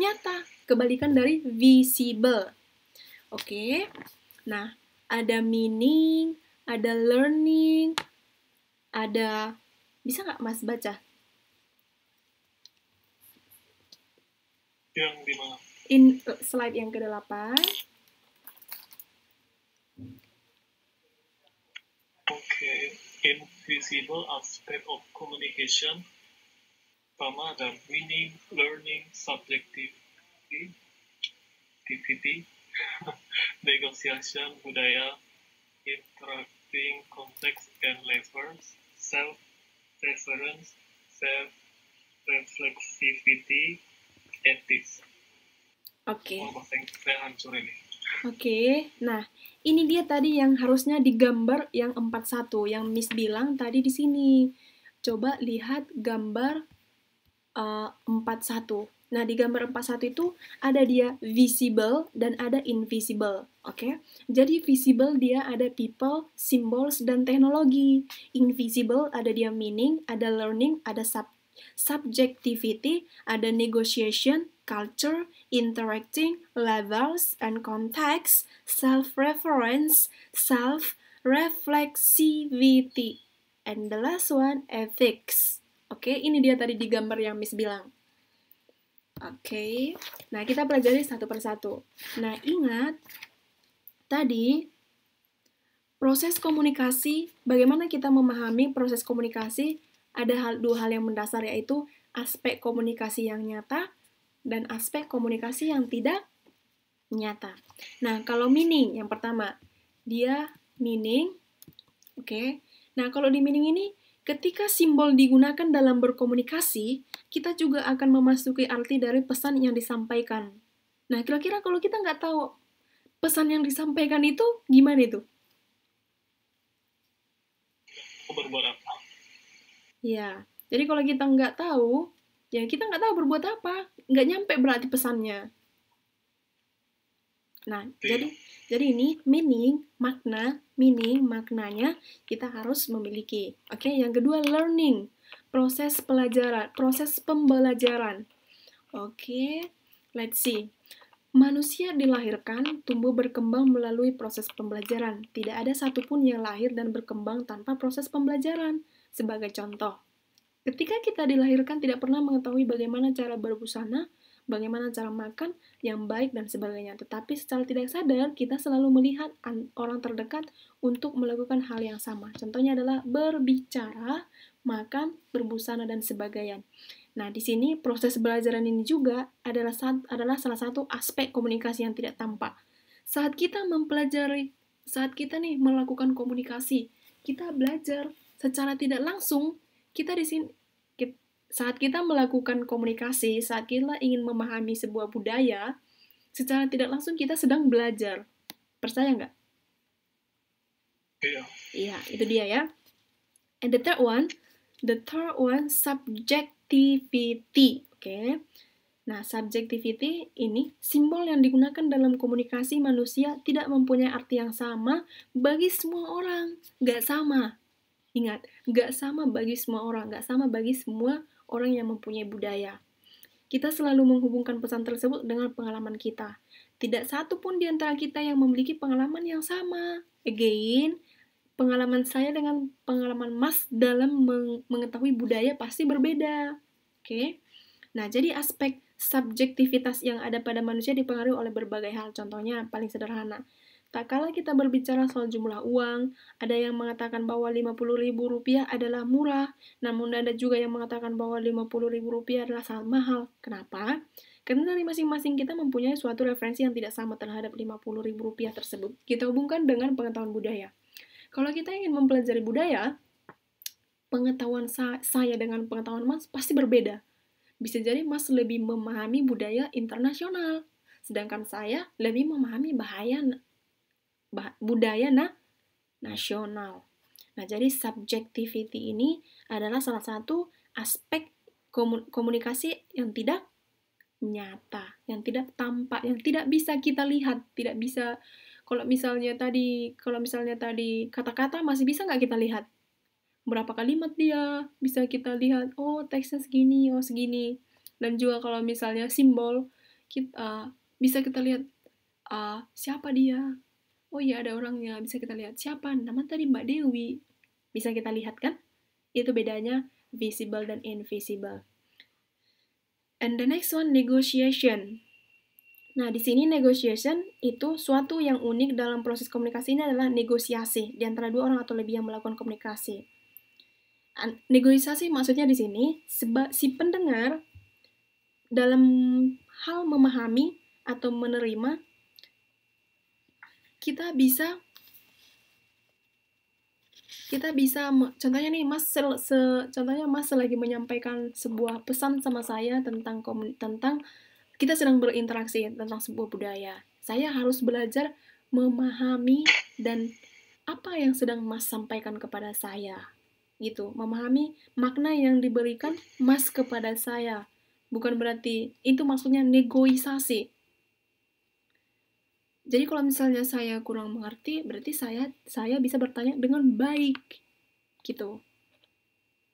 nyata. Kebalikan dari visible. Oke. Okay? Nah, ada meaning, ada learning, ada bisa nggak Mas baca? Yang di In slide yang ke-8. Okay, invisible aspect of communication. Pertama ada learning, subjectivity, activity, negotiation, budaya, interacting, context, and levers, self-reference, self-reflexivity, ethics. Oke. Okay. Oh, saya hancur ini. Oke, nah ini dia tadi yang harusnya digambar yang 41 yang Miss bilang tadi di sini. Coba lihat gambar uh, eh, 41. Nah, di gambar 41 itu ada dia visible dan ada invisible, oke? Okay? Jadi visible dia ada people, symbols dan teknologi. Invisible ada dia meaning, ada learning, ada sub subjectivity, ada negotiation, culture, interacting levels and context, self-reference, self-reflexivity. And the last one, ethics. Oke, okay, ini dia tadi di gambar yang Miss bilang. Oke, okay. nah kita pelajari satu persatu. Nah, ingat tadi proses komunikasi, bagaimana kita memahami proses komunikasi, ada hal, dua hal yang mendasar yaitu aspek komunikasi yang nyata dan aspek komunikasi yang tidak nyata. Nah, kalau meaning yang pertama, dia meaning, oke. Okay. Nah, kalau di meaning ini, ketika simbol digunakan dalam berkomunikasi, kita juga akan memasuki arti dari pesan yang disampaikan. Nah, kira-kira kalau kita nggak tahu pesan yang disampaikan itu gimana itu? Ya, jadi kalau kita nggak tahu ya kita nggak tahu berbuat apa nggak nyampe berarti pesannya nah jadi jadi ini meaning makna meaning maknanya kita harus memiliki oke okay? yang kedua learning proses pelajaran proses pembelajaran oke okay? let's see Manusia dilahirkan, tumbuh berkembang melalui proses pembelajaran. Tidak ada satupun yang lahir dan berkembang tanpa proses pembelajaran. Sebagai contoh, Ketika kita dilahirkan tidak pernah mengetahui bagaimana cara berbusana, bagaimana cara makan yang baik dan sebagainya. Tetapi secara tidak sadar kita selalu melihat orang terdekat untuk melakukan hal yang sama. Contohnya adalah berbicara, makan, berbusana dan sebagainya. Nah, di sini proses belajaran ini juga adalah adalah salah satu aspek komunikasi yang tidak tampak. Saat kita mempelajari, saat kita nih melakukan komunikasi, kita belajar secara tidak langsung kita di sini saat kita melakukan komunikasi, saat kita ingin memahami sebuah budaya, secara tidak langsung kita sedang belajar. Percaya nggak? Iya. Iya, itu dia ya. And the third one, the third one subjectivity. Oke. Okay. Nah, subjectivity ini simbol yang digunakan dalam komunikasi manusia tidak mempunyai arti yang sama bagi semua orang. Nggak sama. Ingat, nggak sama bagi semua orang, nggak sama bagi semua orang yang mempunyai budaya. Kita selalu menghubungkan pesan tersebut dengan pengalaman kita. Tidak satu pun di antara kita yang memiliki pengalaman yang sama. Again, pengalaman saya dengan pengalaman Mas dalam mengetahui budaya pasti berbeda. Oke. Okay? Nah, jadi aspek subjektivitas yang ada pada manusia dipengaruhi oleh berbagai hal. Contohnya paling sederhana, Tak kala kita berbicara soal jumlah uang, ada yang mengatakan bahwa Rp50.000 adalah murah, namun ada juga yang mengatakan bahwa Rp50.000 adalah sangat mahal. Kenapa? Karena dari masing-masing kita mempunyai suatu referensi yang tidak sama terhadap Rp50.000 tersebut. Kita hubungkan dengan pengetahuan budaya. Kalau kita ingin mempelajari budaya, pengetahuan saya dengan pengetahuan Mas pasti berbeda. Bisa jadi Mas lebih memahami budaya internasional, sedangkan saya lebih memahami bahaya budaya na nasional. Nah, jadi subjectivity ini adalah salah satu aspek komunikasi yang tidak nyata, yang tidak tampak, yang tidak bisa kita lihat, tidak bisa kalau misalnya tadi kalau misalnya tadi kata-kata masih bisa nggak kita lihat berapa kalimat dia bisa kita lihat oh teksnya segini oh segini dan juga kalau misalnya simbol kita uh, eh, bisa kita lihat uh, siapa dia oh ya ada orangnya, bisa kita lihat siapa, nama tadi Mbak Dewi. Bisa kita lihat kan? Itu bedanya visible dan invisible. And the next one, negotiation. Nah, di sini negotiation itu suatu yang unik dalam proses komunikasi ini adalah negosiasi di antara dua orang atau lebih yang melakukan komunikasi. Negosiasi maksudnya di sini si pendengar dalam hal memahami atau menerima kita bisa kita bisa contohnya nih mas se, se, contohnya mas lagi menyampaikan sebuah pesan sama saya tentang tentang kita sedang berinteraksi tentang sebuah budaya saya harus belajar memahami dan apa yang sedang mas sampaikan kepada saya gitu memahami makna yang diberikan mas kepada saya bukan berarti itu maksudnya negosiasi jadi kalau misalnya saya kurang mengerti, berarti saya saya bisa bertanya dengan baik gitu.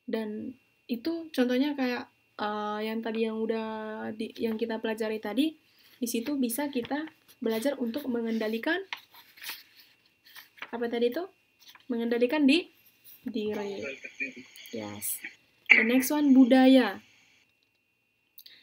Dan itu contohnya kayak uh, yang tadi yang udah di, yang kita pelajari tadi, di situ bisa kita belajar untuk mengendalikan apa tadi itu? Mengendalikan di diri. Yes. The next one budaya.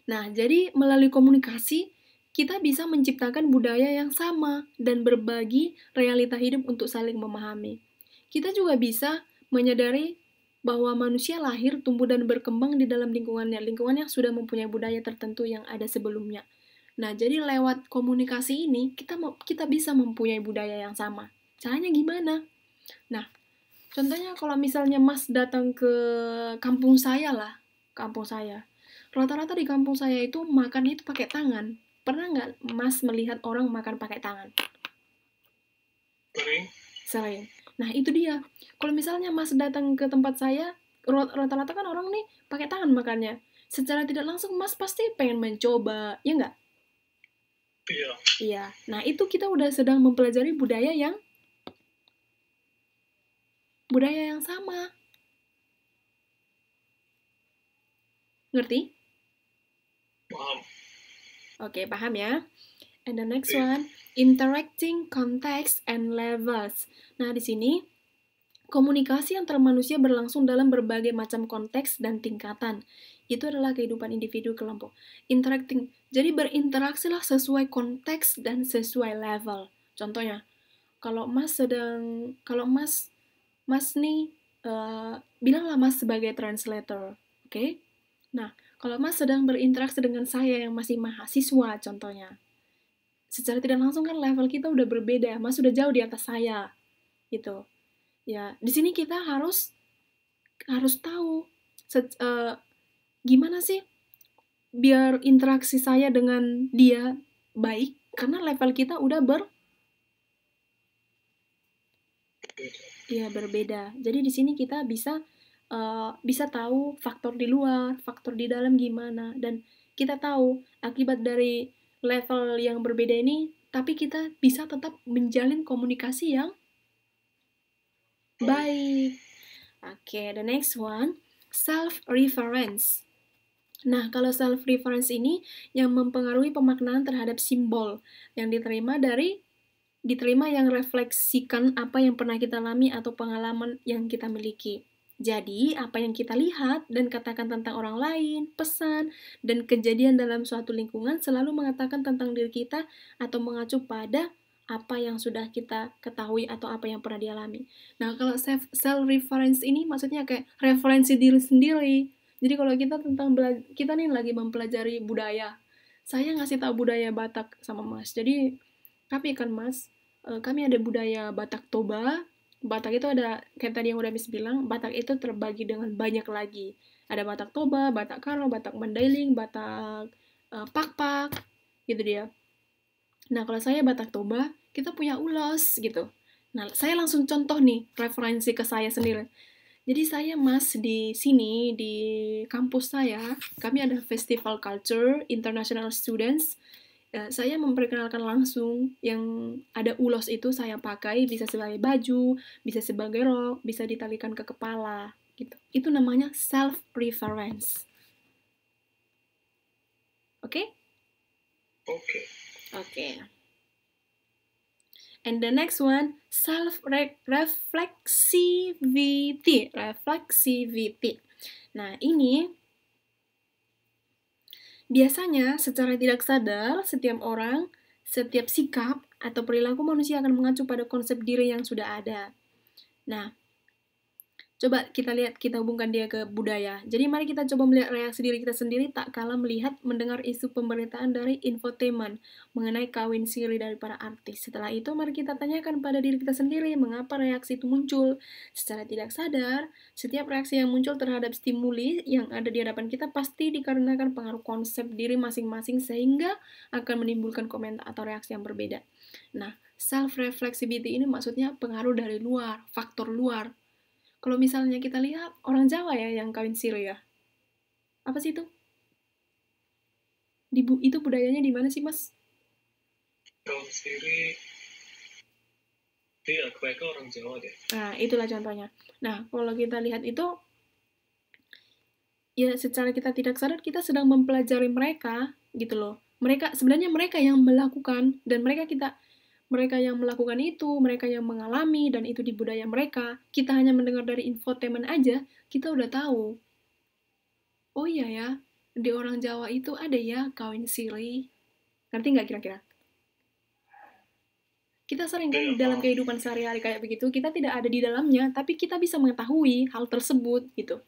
Nah, jadi melalui komunikasi kita bisa menciptakan budaya yang sama dan berbagi realita hidup untuk saling memahami. Kita juga bisa menyadari bahwa manusia lahir, tumbuh, dan berkembang di dalam lingkungannya, lingkungan yang sudah mempunyai budaya tertentu yang ada sebelumnya. Nah, jadi lewat komunikasi ini kita kita bisa mempunyai budaya yang sama. Caranya gimana? Nah, contohnya kalau misalnya Mas datang ke kampung saya lah, kampung saya. Rata-rata di kampung saya itu makan itu pakai tangan. Pernah nggak Mas melihat orang makan pakai tangan? Sering. Sering. Nah, itu dia. Kalau misalnya Mas datang ke tempat saya, rata-rata kan orang nih pakai tangan makannya. Secara tidak langsung Mas pasti pengen mencoba, ya nggak? Iya. Iya. Nah, itu kita udah sedang mempelajari budaya yang budaya yang sama. Ngerti? Paham. Oke, okay, paham ya? And the next one, interacting context and levels. Nah, di sini komunikasi antar manusia berlangsung dalam berbagai macam konteks dan tingkatan. Itu adalah kehidupan individu kelompok. Interacting. Jadi berinteraksilah sesuai konteks dan sesuai level. Contohnya, kalau Mas sedang kalau Mas Mas nih uh, bilanglah Mas sebagai translator, oke? Okay? Nah, kalau Mas sedang berinteraksi dengan saya yang masih mahasiswa contohnya, secara tidak langsung kan level kita udah berbeda, Mas sudah jauh di atas saya, gitu. Ya, di sini kita harus harus tahu se- uh, gimana sih biar interaksi saya dengan dia baik karena level kita udah ber ya berbeda. Jadi di sini kita bisa uh, bisa tahu faktor di luar, faktor di dalam gimana, dan kita tahu akibat dari level yang berbeda ini, tapi kita bisa tetap menjalin komunikasi yang baik. Oke, okay, the next one, self-reference. Nah, kalau self-reference ini yang mempengaruhi pemaknaan terhadap simbol yang diterima dari diterima yang refleksikan apa yang pernah kita alami atau pengalaman yang kita miliki. Jadi, apa yang kita lihat dan katakan tentang orang lain, pesan, dan kejadian dalam suatu lingkungan selalu mengatakan tentang diri kita atau mengacu pada apa yang sudah kita ketahui atau apa yang pernah dialami. Nah, kalau self-reference ini maksudnya kayak referensi diri sendiri. Jadi kalau kita tentang kita nih lagi mempelajari budaya, saya ngasih tahu budaya Batak sama Mas. Jadi tapi kan Mas, eh, kami ada budaya Batak Toba, Batak itu ada, kayak tadi yang udah Miss bilang, Batak itu terbagi dengan banyak lagi. Ada Batak Toba, Batak Karo, Batak Mandailing, Batak Pakpak, eh, pak uh, gitu dia. Nah, kalau saya Batak Toba, kita punya ulos, gitu. Nah, saya langsung contoh nih, referensi ke saya sendiri. Jadi saya mas di sini, di kampus saya, kami ada Festival Culture International Students Eh, saya memperkenalkan langsung yang ada ulos itu saya pakai bisa sebagai baju, bisa sebagai rok, bisa ditalikan ke kepala gitu. Itu namanya self reference. Oke? Okay? Oke. Okay. Oke. And the next one self reflexivity, reflexivity. Nah, ini Biasanya, secara tidak sadar, setiap orang, setiap sikap, atau perilaku manusia akan mengacu pada konsep diri yang sudah ada. Nah, Coba kita lihat, kita hubungkan dia ke budaya. Jadi mari kita coba melihat reaksi diri kita sendiri tak kalah melihat mendengar isu pemberitaan dari infotainment mengenai kawin siri dari para artis. Setelah itu mari kita tanyakan pada diri kita sendiri mengapa reaksi itu muncul. Secara tidak sadar, setiap reaksi yang muncul terhadap stimuli yang ada di hadapan kita pasti dikarenakan pengaruh konsep diri masing-masing sehingga akan menimbulkan komentar atau reaksi yang berbeda. Nah, self reflexivity ini maksudnya pengaruh dari luar, faktor luar kalau misalnya kita lihat orang Jawa ya yang kawin siri ya. Apa sih itu? Di bu itu budayanya di mana sih, Mas? Kawin siri Iya, kebanyakan orang Jawa deh. Nah, itulah contohnya. Nah, kalau kita lihat itu, ya secara kita tidak sadar kita sedang mempelajari mereka gitu loh. Mereka sebenarnya mereka yang melakukan dan mereka kita mereka yang melakukan itu, mereka yang mengalami, dan itu di budaya mereka, kita hanya mendengar dari infotainment aja, kita udah tahu. Oh iya ya, di orang Jawa itu ada ya kawin siri. Ngerti nggak kira-kira? Kita sering kan iya, dalam kehidupan sehari-hari kayak begitu, kita tidak ada di dalamnya, tapi kita bisa mengetahui hal tersebut, gitu.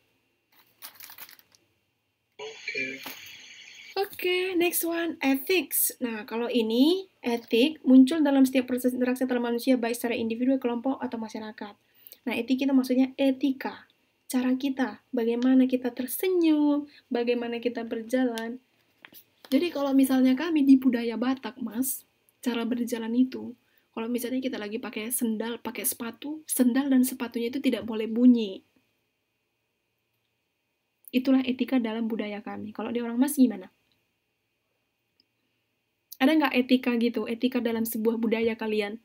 Oke, okay, next one, ethics. Nah, kalau ini, etik muncul dalam setiap proses interaksi antara manusia, baik secara individu, kelompok, atau masyarakat. Nah, etik kita maksudnya etika. Cara kita, bagaimana kita tersenyum, bagaimana kita berjalan. Jadi kalau misalnya kami di budaya Batak, Mas, cara berjalan itu, kalau misalnya kita lagi pakai sendal, pakai sepatu, sendal dan sepatunya itu tidak boleh bunyi. Itulah etika dalam budaya kami. Kalau di orang Mas gimana? Ada nggak etika gitu, etika dalam sebuah budaya kalian?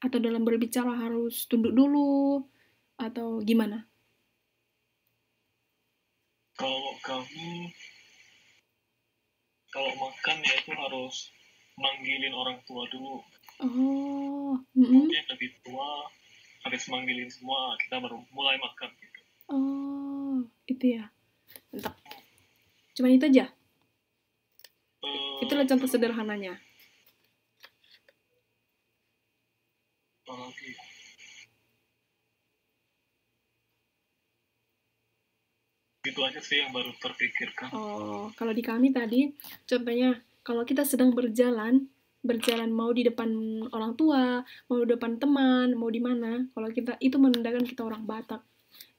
Atau dalam berbicara harus tunduk dulu, atau gimana? Kalau kamu, kalau makan ya itu harus manggilin orang tua dulu. Oh, mm -hmm. lebih tua habis manggilin semua kita baru mulai makan gitu. Oh, itu ya. Mantap. Cuma itu aja? Itulah contoh sederhananya. Itu aja sih yang baru terpikirkan. Oh, kalau di kami tadi contohnya kalau kita sedang berjalan, berjalan mau di depan orang tua, mau di depan teman, mau di mana, kalau kita itu menandakan kita orang Batak.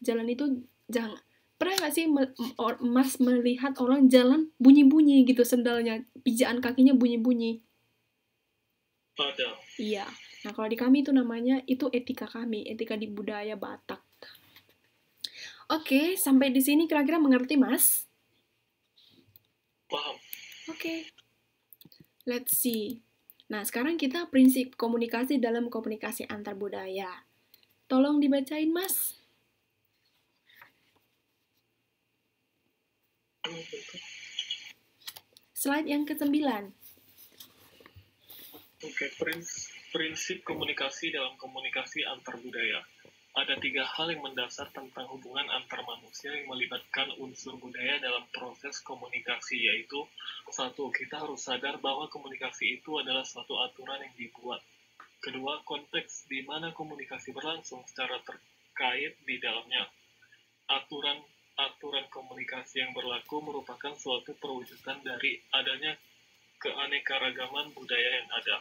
Jalan itu jangan pernah nggak sih mas melihat orang jalan bunyi-bunyi gitu sendalnya pijakan kakinya bunyi-bunyi ada iya nah kalau di kami itu namanya itu etika kami etika di budaya Batak oke sampai di sini kira-kira mengerti mas paham oke let's see nah sekarang kita prinsip komunikasi dalam komunikasi antar budaya tolong dibacain mas Slide yang ke-9. Oke, prinsip komunikasi dalam komunikasi antar budaya. Ada tiga hal yang mendasar tentang hubungan antar manusia yang melibatkan unsur budaya dalam proses komunikasi, yaitu satu, kita harus sadar bahwa komunikasi itu adalah suatu aturan yang dibuat. Kedua, konteks di mana komunikasi berlangsung secara terkait di dalamnya. Aturan aturan komunikasi yang berlaku merupakan suatu perwujudan dari adanya keanekaragaman budaya yang ada.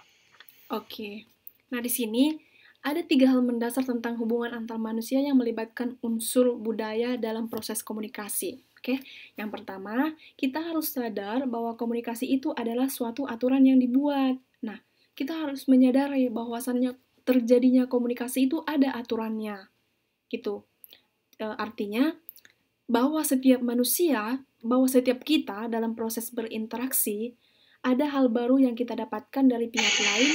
Oke, nah di sini ada tiga hal mendasar tentang hubungan antar manusia yang melibatkan unsur budaya dalam proses komunikasi. Oke, yang pertama, kita harus sadar bahwa komunikasi itu adalah suatu aturan yang dibuat. Nah, kita harus menyadari bahwasannya terjadinya komunikasi itu ada aturannya. Gitu. E, artinya, bahwa setiap manusia, bahwa setiap kita dalam proses berinteraksi, ada hal baru yang kita dapatkan dari pihak lain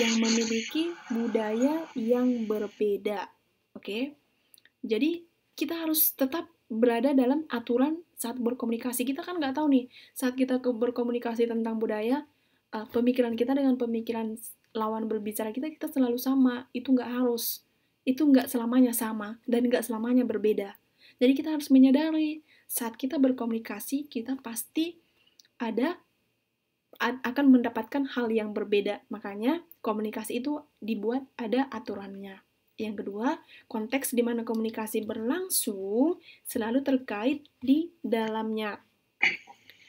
yang memiliki budaya yang berbeda. Oke, okay? jadi kita harus tetap berada dalam aturan saat berkomunikasi. Kita kan nggak tahu nih, saat kita berkomunikasi tentang budaya, eh, pemikiran kita dengan pemikiran lawan berbicara kita, kita selalu sama. Itu nggak harus. Itu nggak selamanya sama, dan nggak selamanya berbeda. Jadi kita harus menyadari saat kita berkomunikasi kita pasti ada akan mendapatkan hal yang berbeda. Makanya komunikasi itu dibuat ada aturannya. Yang kedua, konteks di mana komunikasi berlangsung selalu terkait di dalamnya.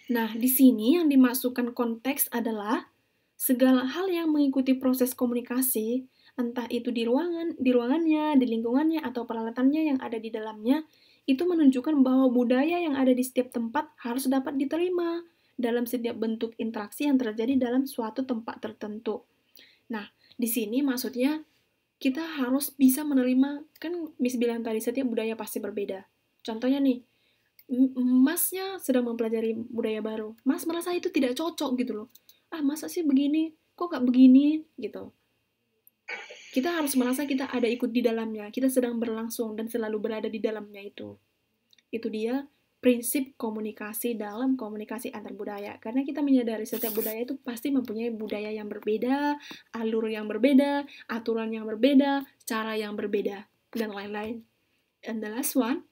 Nah, di sini yang dimasukkan konteks adalah segala hal yang mengikuti proses komunikasi, entah itu di ruangan, di ruangannya, di lingkungannya atau peralatannya yang ada di dalamnya itu menunjukkan bahwa budaya yang ada di setiap tempat harus dapat diterima dalam setiap bentuk interaksi yang terjadi dalam suatu tempat tertentu. Nah, di sini maksudnya kita harus bisa menerima, kan Miss bilang tadi, setiap budaya pasti berbeda. Contohnya nih, masnya sedang mempelajari budaya baru. Mas merasa itu tidak cocok gitu loh. Ah, masa sih begini? Kok gak begini? Gitu kita harus merasa kita ada ikut di dalamnya, kita sedang berlangsung dan selalu berada di dalamnya itu. Itu dia prinsip komunikasi dalam komunikasi antar budaya. Karena kita menyadari setiap budaya itu pasti mempunyai budaya yang berbeda, alur yang berbeda, aturan yang berbeda, cara yang berbeda, dan lain-lain. And the last one,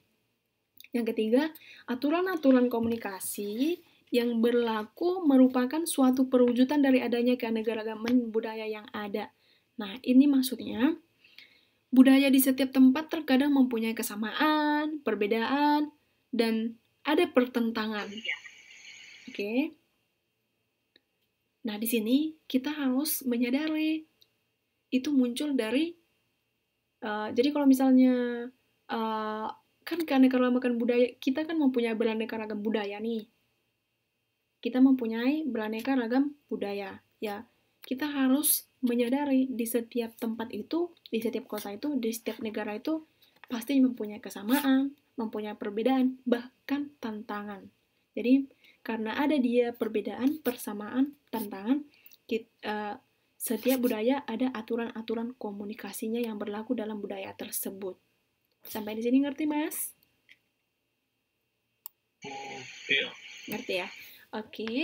yang ketiga, aturan-aturan komunikasi yang berlaku merupakan suatu perwujudan dari adanya keanekaragaman budaya yang ada. Nah, ini maksudnya budaya di setiap tempat terkadang mempunyai kesamaan, perbedaan, dan ada pertentangan. Iya. Oke. Okay? Nah, di sini kita harus menyadari itu muncul dari uh, jadi kalau misalnya uh, kan keanekaragaman budaya kita kan mempunyai beraneka ragam budaya nih. Kita mempunyai beraneka ragam budaya, ya. Kita harus menyadari di setiap tempat itu, di setiap kota itu, di setiap negara itu pasti mempunyai kesamaan, mempunyai perbedaan, bahkan tantangan. Jadi karena ada dia perbedaan, persamaan, tantangan, kita, uh, eh, setiap budaya ada aturan-aturan komunikasinya yang berlaku dalam budaya tersebut. Sampai di sini ngerti, Mas? Iya. Ngerti ya? Oke. Okay.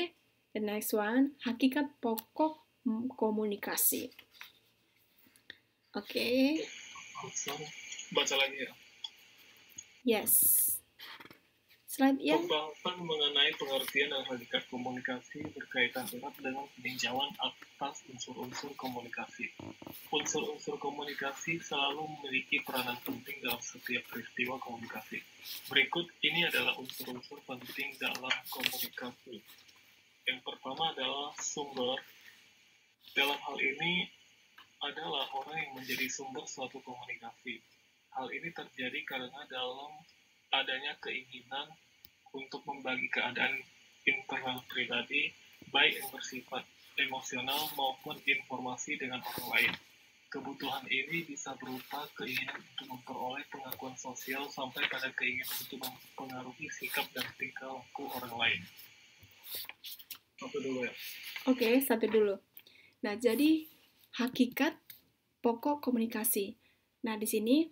The next one, hakikat pokok Hmm, komunikasi. Oke. Okay. Baca lagi ya. Yes. Selain yang pembahasan mengenai pengertian dan hakikat komunikasi berkaitan erat dengan peninjauan atas unsur-unsur komunikasi. Unsur-unsur komunikasi selalu memiliki peranan penting dalam setiap peristiwa komunikasi. Berikut ini adalah unsur-unsur penting dalam komunikasi. Yang pertama adalah sumber dalam hal ini adalah orang yang menjadi sumber suatu komunikasi. Hal ini terjadi karena dalam adanya keinginan untuk membagi keadaan internal pribadi, baik yang bersifat emosional maupun informasi dengan orang lain. Kebutuhan ini bisa berupa keinginan untuk memperoleh pengakuan sosial sampai pada keinginan untuk mempengaruhi sikap dan tingkah laku orang lain. Satu dulu ya. Oke, okay, satu dulu. Nah, jadi hakikat pokok komunikasi. Nah, di sini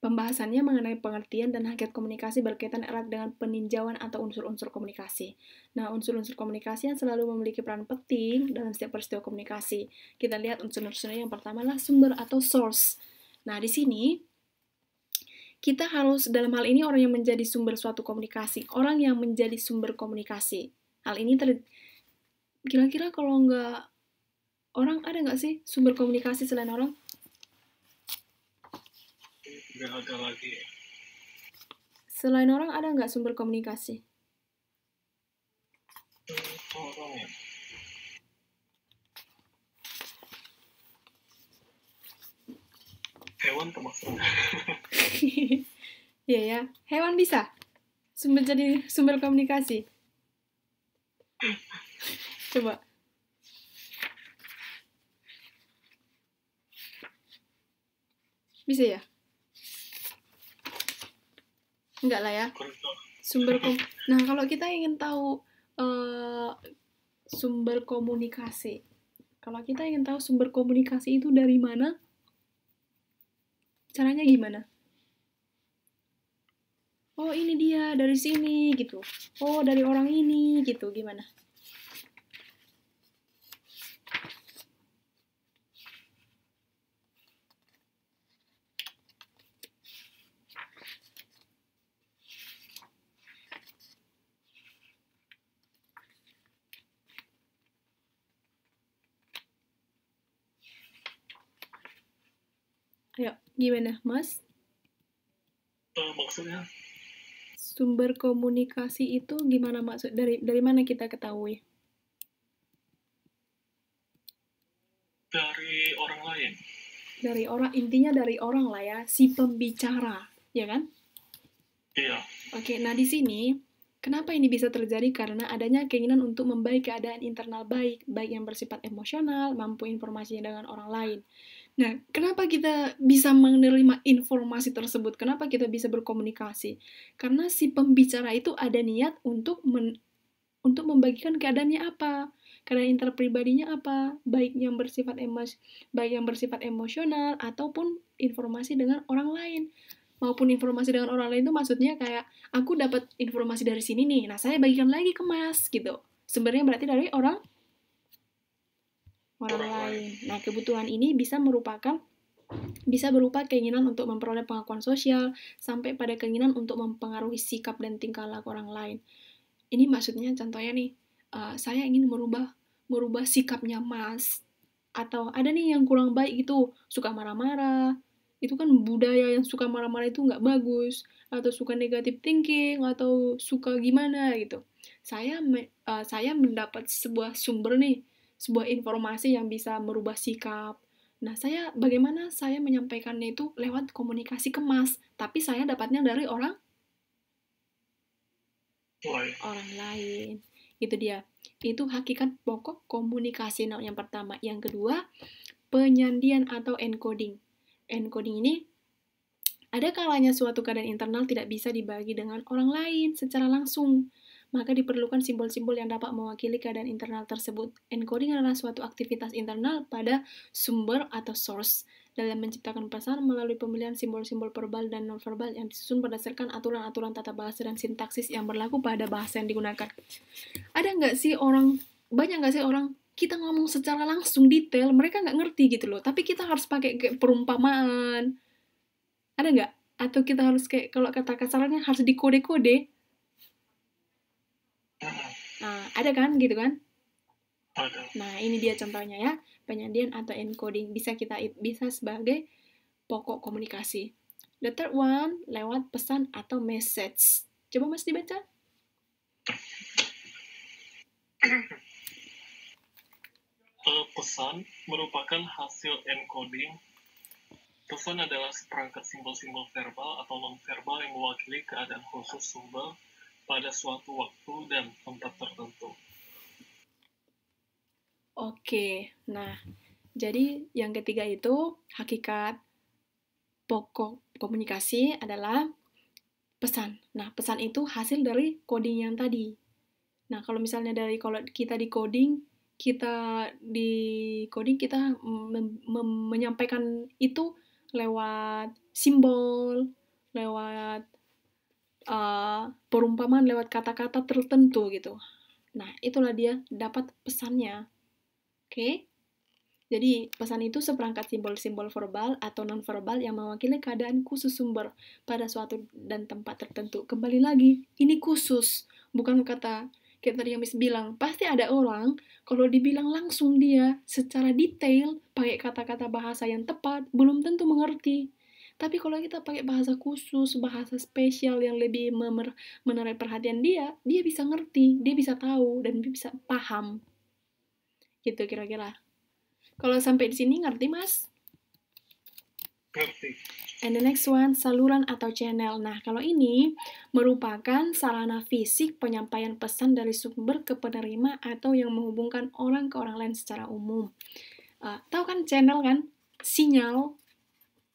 pembahasannya mengenai pengertian dan hakikat komunikasi berkaitan erat dengan peninjauan atau unsur-unsur komunikasi. Nah, unsur-unsur komunikasi yang selalu memiliki peran penting dalam setiap peristiwa komunikasi. Kita lihat unsur-unsurnya yang pertama adalah sumber atau source. Nah, di sini kita harus dalam hal ini orang yang menjadi sumber suatu komunikasi, orang yang menjadi sumber komunikasi. Hal ini kira-kira kalau nggak Orang ada nggak sih sumber komunikasi selain orang? Gak ada lagi. Selain orang ada nggak sumber komunikasi? Orang ya. Hewan termasuk. Iya ya, hewan bisa sumber jadi sumber komunikasi. Coba. Bisa ya? Enggak lah ya. Sumber kom Nah, kalau kita ingin tahu uh, sumber komunikasi. Kalau kita ingin tahu sumber komunikasi itu dari mana? Caranya gimana? Oh, ini dia dari sini gitu. Oh, dari orang ini gitu. Gimana? Gimana, Mas? Uh, maksudnya? Sumber komunikasi itu gimana maksud dari dari mana kita ketahui? Dari orang lain. Dari orang intinya dari orang lah ya, si pembicara, ya kan? Iya. Oke, nah di sini Kenapa ini bisa terjadi? Karena adanya keinginan untuk membaik keadaan internal baik, baik yang bersifat emosional, mampu informasinya dengan orang lain. Nah, kenapa kita bisa menerima informasi tersebut? Kenapa kita bisa berkomunikasi? Karena si pembicara itu ada niat untuk men untuk membagikan keadaannya apa, keadaan interpribadinya apa, baik yang bersifat emos baik yang bersifat emosional ataupun informasi dengan orang lain maupun informasi dengan orang lain itu maksudnya kayak aku dapat informasi dari sini nih, nah saya bagikan lagi ke Mas gitu. Sebenarnya berarti dari orang orang lain. Nah, kebutuhan ini bisa merupakan bisa berupa keinginan untuk memperoleh pengakuan sosial sampai pada keinginan untuk mempengaruhi sikap dan tingkah laku orang lain. Ini maksudnya contohnya nih, uh, saya ingin merubah merubah sikapnya Mas atau ada nih yang kurang baik gitu, suka marah-marah. Itu kan budaya yang suka marah-marah itu nggak bagus atau suka negatif thinking atau suka gimana gitu. Saya uh, saya mendapat sebuah sumber nih sebuah informasi yang bisa merubah sikap. Nah, saya bagaimana saya menyampaikannya itu lewat komunikasi kemas, tapi saya dapatnya dari orang Boy. orang lain. Itu dia. Itu hakikat pokok komunikasi nah, yang pertama. Yang kedua, penyandian atau encoding. Encoding ini ada kalanya suatu keadaan internal tidak bisa dibagi dengan orang lain secara langsung maka diperlukan simbol-simbol yang dapat mewakili keadaan internal tersebut. Encoding adalah suatu aktivitas internal pada sumber atau source dalam menciptakan pesan melalui pemilihan simbol-simbol verbal dan nonverbal yang disusun berdasarkan aturan-aturan tata bahasa dan sintaksis yang berlaku pada bahasa yang digunakan. Ada nggak sih orang, banyak nggak sih orang kita ngomong secara langsung detail, mereka nggak ngerti gitu loh, tapi kita harus pakai kayak perumpamaan. Ada nggak? Atau kita harus kayak, kalau kata kasarannya harus dikode-kode, ada kan gitu kan? Ada. Nah, ini dia contohnya ya, penyandian atau encoding bisa kita bisa sebagai pokok komunikasi. The third one lewat pesan atau message. Coba Mas dibaca. Pesan merupakan hasil encoding. Pesan adalah seperangkat simbol-simbol verbal atau verbal yang mewakili keadaan khusus sumber pada suatu waktu dan tempat tertentu. Oke, nah, jadi yang ketiga itu hakikat pokok komunikasi adalah pesan. Nah, pesan itu hasil dari coding yang tadi. Nah, kalau misalnya dari kalau kita di coding, kita di coding kita menyampaikan itu lewat simbol, lewat Eh, perumpamaan lewat kata-kata tertentu gitu. Nah, itulah dia dapat pesannya. Oke? Okay? Jadi, pesan itu seperangkat simbol-simbol verbal atau non-verbal yang mewakili keadaan khusus sumber pada suatu dan tempat tertentu. Kembali lagi, ini khusus, bukan kata Kita tadi yang bisa bilang. Pasti ada orang, kalau dibilang langsung dia secara detail, pakai kata-kata bahasa yang tepat, belum tentu mengerti. Tapi kalau kita pakai bahasa khusus, bahasa spesial yang lebih menarik perhatian dia, dia bisa ngerti, dia bisa tahu, dan dia bisa paham. Gitu kira-kira. Kalau sampai di sini ngerti, Mas? Ngerti. And the next one, saluran atau channel. Nah, kalau ini merupakan sarana fisik penyampaian pesan dari sumber ke penerima atau yang menghubungkan orang ke orang lain secara umum. Uh, tahu kan channel kan? Sinyal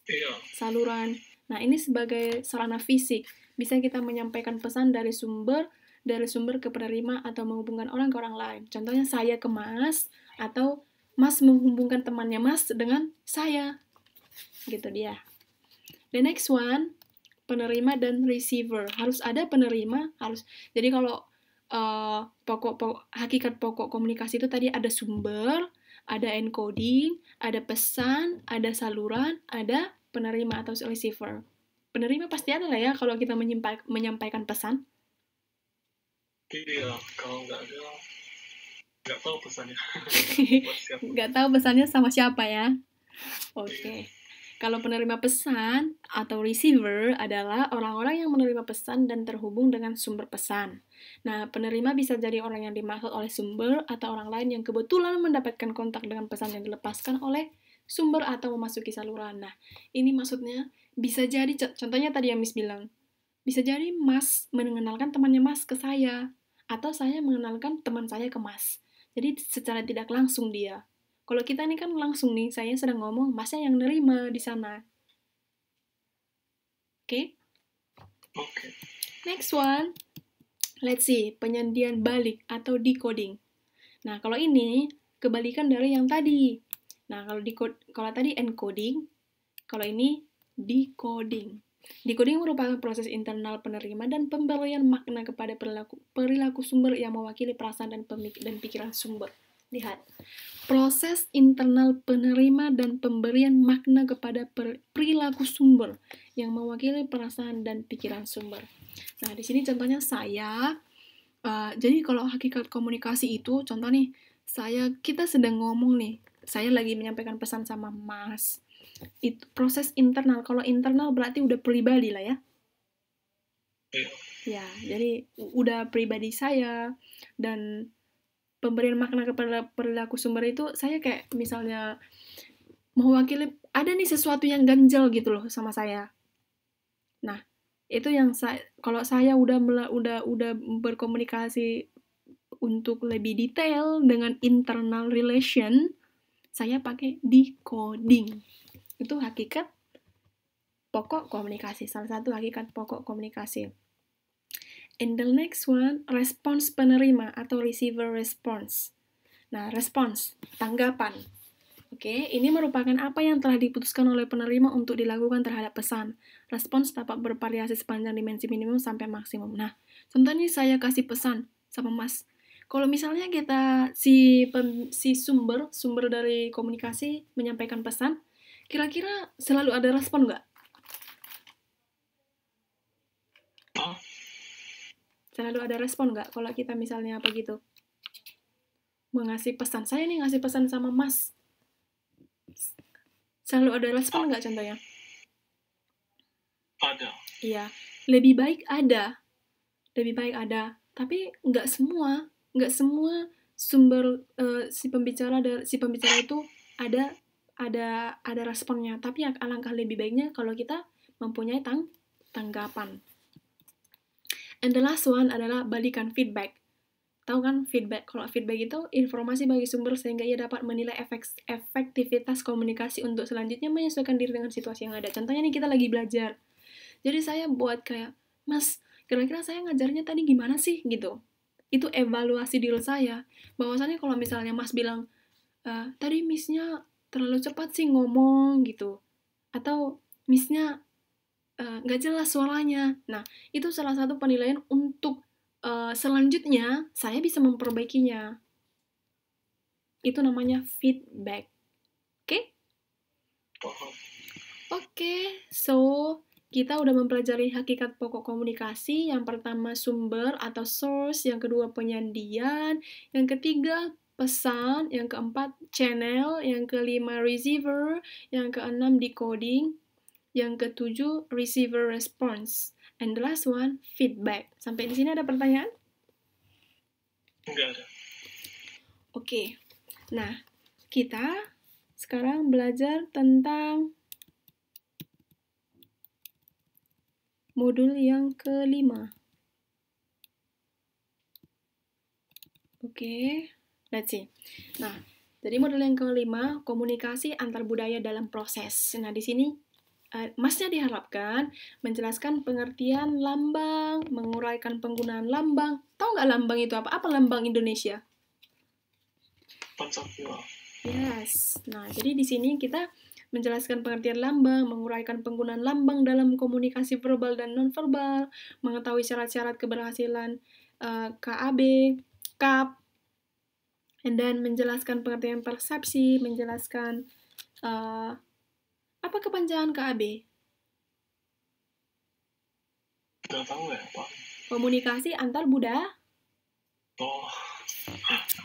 Iya. saluran. Nah, ini sebagai sarana fisik bisa kita menyampaikan pesan dari sumber dari sumber ke penerima atau menghubungkan orang ke orang lain. Contohnya saya ke Mas atau Mas menghubungkan temannya Mas dengan saya. Gitu dia. The next one, penerima dan receiver. Harus ada penerima, harus. Jadi kalau uh, eh, pokok, pokok hakikat pokok komunikasi itu tadi ada sumber, ada encoding, ada pesan, ada saluran, ada penerima atau receiver. Penerima pasti ada lah ya kalau kita menyampaikan pesan. Iya, kalau nggak ada, nggak tahu pesannya. nggak tahu pesannya sama siapa ya. Oke. Okay. Iya. Kalau penerima pesan atau receiver adalah orang-orang yang menerima pesan dan terhubung dengan sumber pesan. Nah, penerima bisa jadi orang yang dimaksud oleh sumber atau orang lain yang kebetulan mendapatkan kontak dengan pesan yang dilepaskan oleh sumber atau memasuki saluran. Nah, ini maksudnya bisa jadi, contohnya tadi yang Miss bilang, bisa jadi Mas mengenalkan temannya Mas ke saya, atau saya mengenalkan teman saya ke Mas. Jadi secara tidak langsung dia. Kalau kita ini kan langsung nih, saya sedang ngomong, Masnya yang nerima di sana. Oke? Okay? Oke. Okay. Next one. Let's see, penyandian balik atau decoding. Nah, kalau ini kebalikan dari yang tadi. Nah, kalau decode, kalau tadi encoding, kalau ini decoding. Decoding merupakan proses internal penerima dan pemberian makna kepada perilaku, perilaku sumber yang mewakili perasaan dan, pemik dan pikiran sumber. Lihat, proses internal penerima dan pemberian makna kepada per, perilaku sumber yang mewakili perasaan dan pikiran sumber. Nah, di sini contohnya saya. Uh, jadi kalau hakikat komunikasi itu, contoh nih, saya kita sedang ngomong nih, saya lagi menyampaikan pesan sama Mas. Itu proses internal. Kalau internal berarti udah pribadi lah ya. Ya, jadi udah pribadi saya dan pemberian makna kepada perilaku sumber itu saya kayak misalnya mewakili ada nih sesuatu yang ganjel gitu loh sama saya itu yang saya kalau saya udah udah udah berkomunikasi untuk lebih detail dengan internal relation saya pakai decoding itu hakikat pokok komunikasi salah satu hakikat pokok komunikasi and the next one response penerima atau receiver response nah response tanggapan Oke, ini merupakan apa yang telah diputuskan oleh penerima untuk dilakukan terhadap pesan. Respons dapat bervariasi sepanjang dimensi minimum sampai maksimum. Nah, contohnya saya kasih pesan sama Mas. Kalau misalnya kita si pem, si sumber sumber dari komunikasi menyampaikan pesan, kira-kira selalu ada respon nggak? Selalu ada respon nggak kalau kita misalnya apa gitu? Mengasih pesan. Saya nih ngasih pesan sama Mas Selalu ada respon nggak contohnya? Ada. Iya. Lebih baik ada. Lebih baik ada. Tapi nggak semua. Nggak semua sumber uh, si pembicara dari si pembicara itu ada ada ada responnya tapi ya alangkah lebih baiknya kalau kita mempunyai tang tanggapan and the last one adalah balikan feedback tahu kan feedback kalau feedback itu informasi bagi sumber sehingga ia dapat menilai efek efektivitas komunikasi untuk selanjutnya menyesuaikan diri dengan situasi yang ada contohnya nih kita lagi belajar jadi saya buat kayak mas kira-kira saya ngajarnya tadi gimana sih gitu itu evaluasi diri saya bahwasannya kalau misalnya mas bilang e, tadi misnya terlalu cepat sih ngomong gitu atau misnya eh, nggak uh, jelas suaranya. Nah, itu salah satu penilaian untuk Eh, selanjutnya saya bisa memperbaikinya. Itu namanya feedback. Oke? Okay? Oke, okay, so kita udah mempelajari hakikat pokok komunikasi. Yang pertama sumber atau source, yang kedua penyandian, yang ketiga pesan, yang keempat channel, yang kelima receiver, yang keenam decoding, yang ketujuh receiver response. And the last one, feedback. Sampai di sini ada pertanyaan? Enggak Oke. Okay. Nah, kita sekarang belajar tentang modul yang kelima. Oke, okay. let's see. Nah, jadi modul yang kelima, komunikasi antar budaya dalam proses. Nah, di sini masnya diharapkan menjelaskan pengertian lambang, menguraikan penggunaan lambang. Tahu nggak lambang itu apa? Apa lambang Indonesia? Pancasila. Yes. Nah, jadi di sini kita menjelaskan pengertian lambang, menguraikan penggunaan lambang dalam komunikasi verbal dan nonverbal, mengetahui syarat-syarat keberhasilan uh, eh, KAB, KAP, dan menjelaskan pengertian persepsi, menjelaskan uh, apa kepanjangan KAB? Gak tahu ya, Pak. Komunikasi antar budaya? Oh,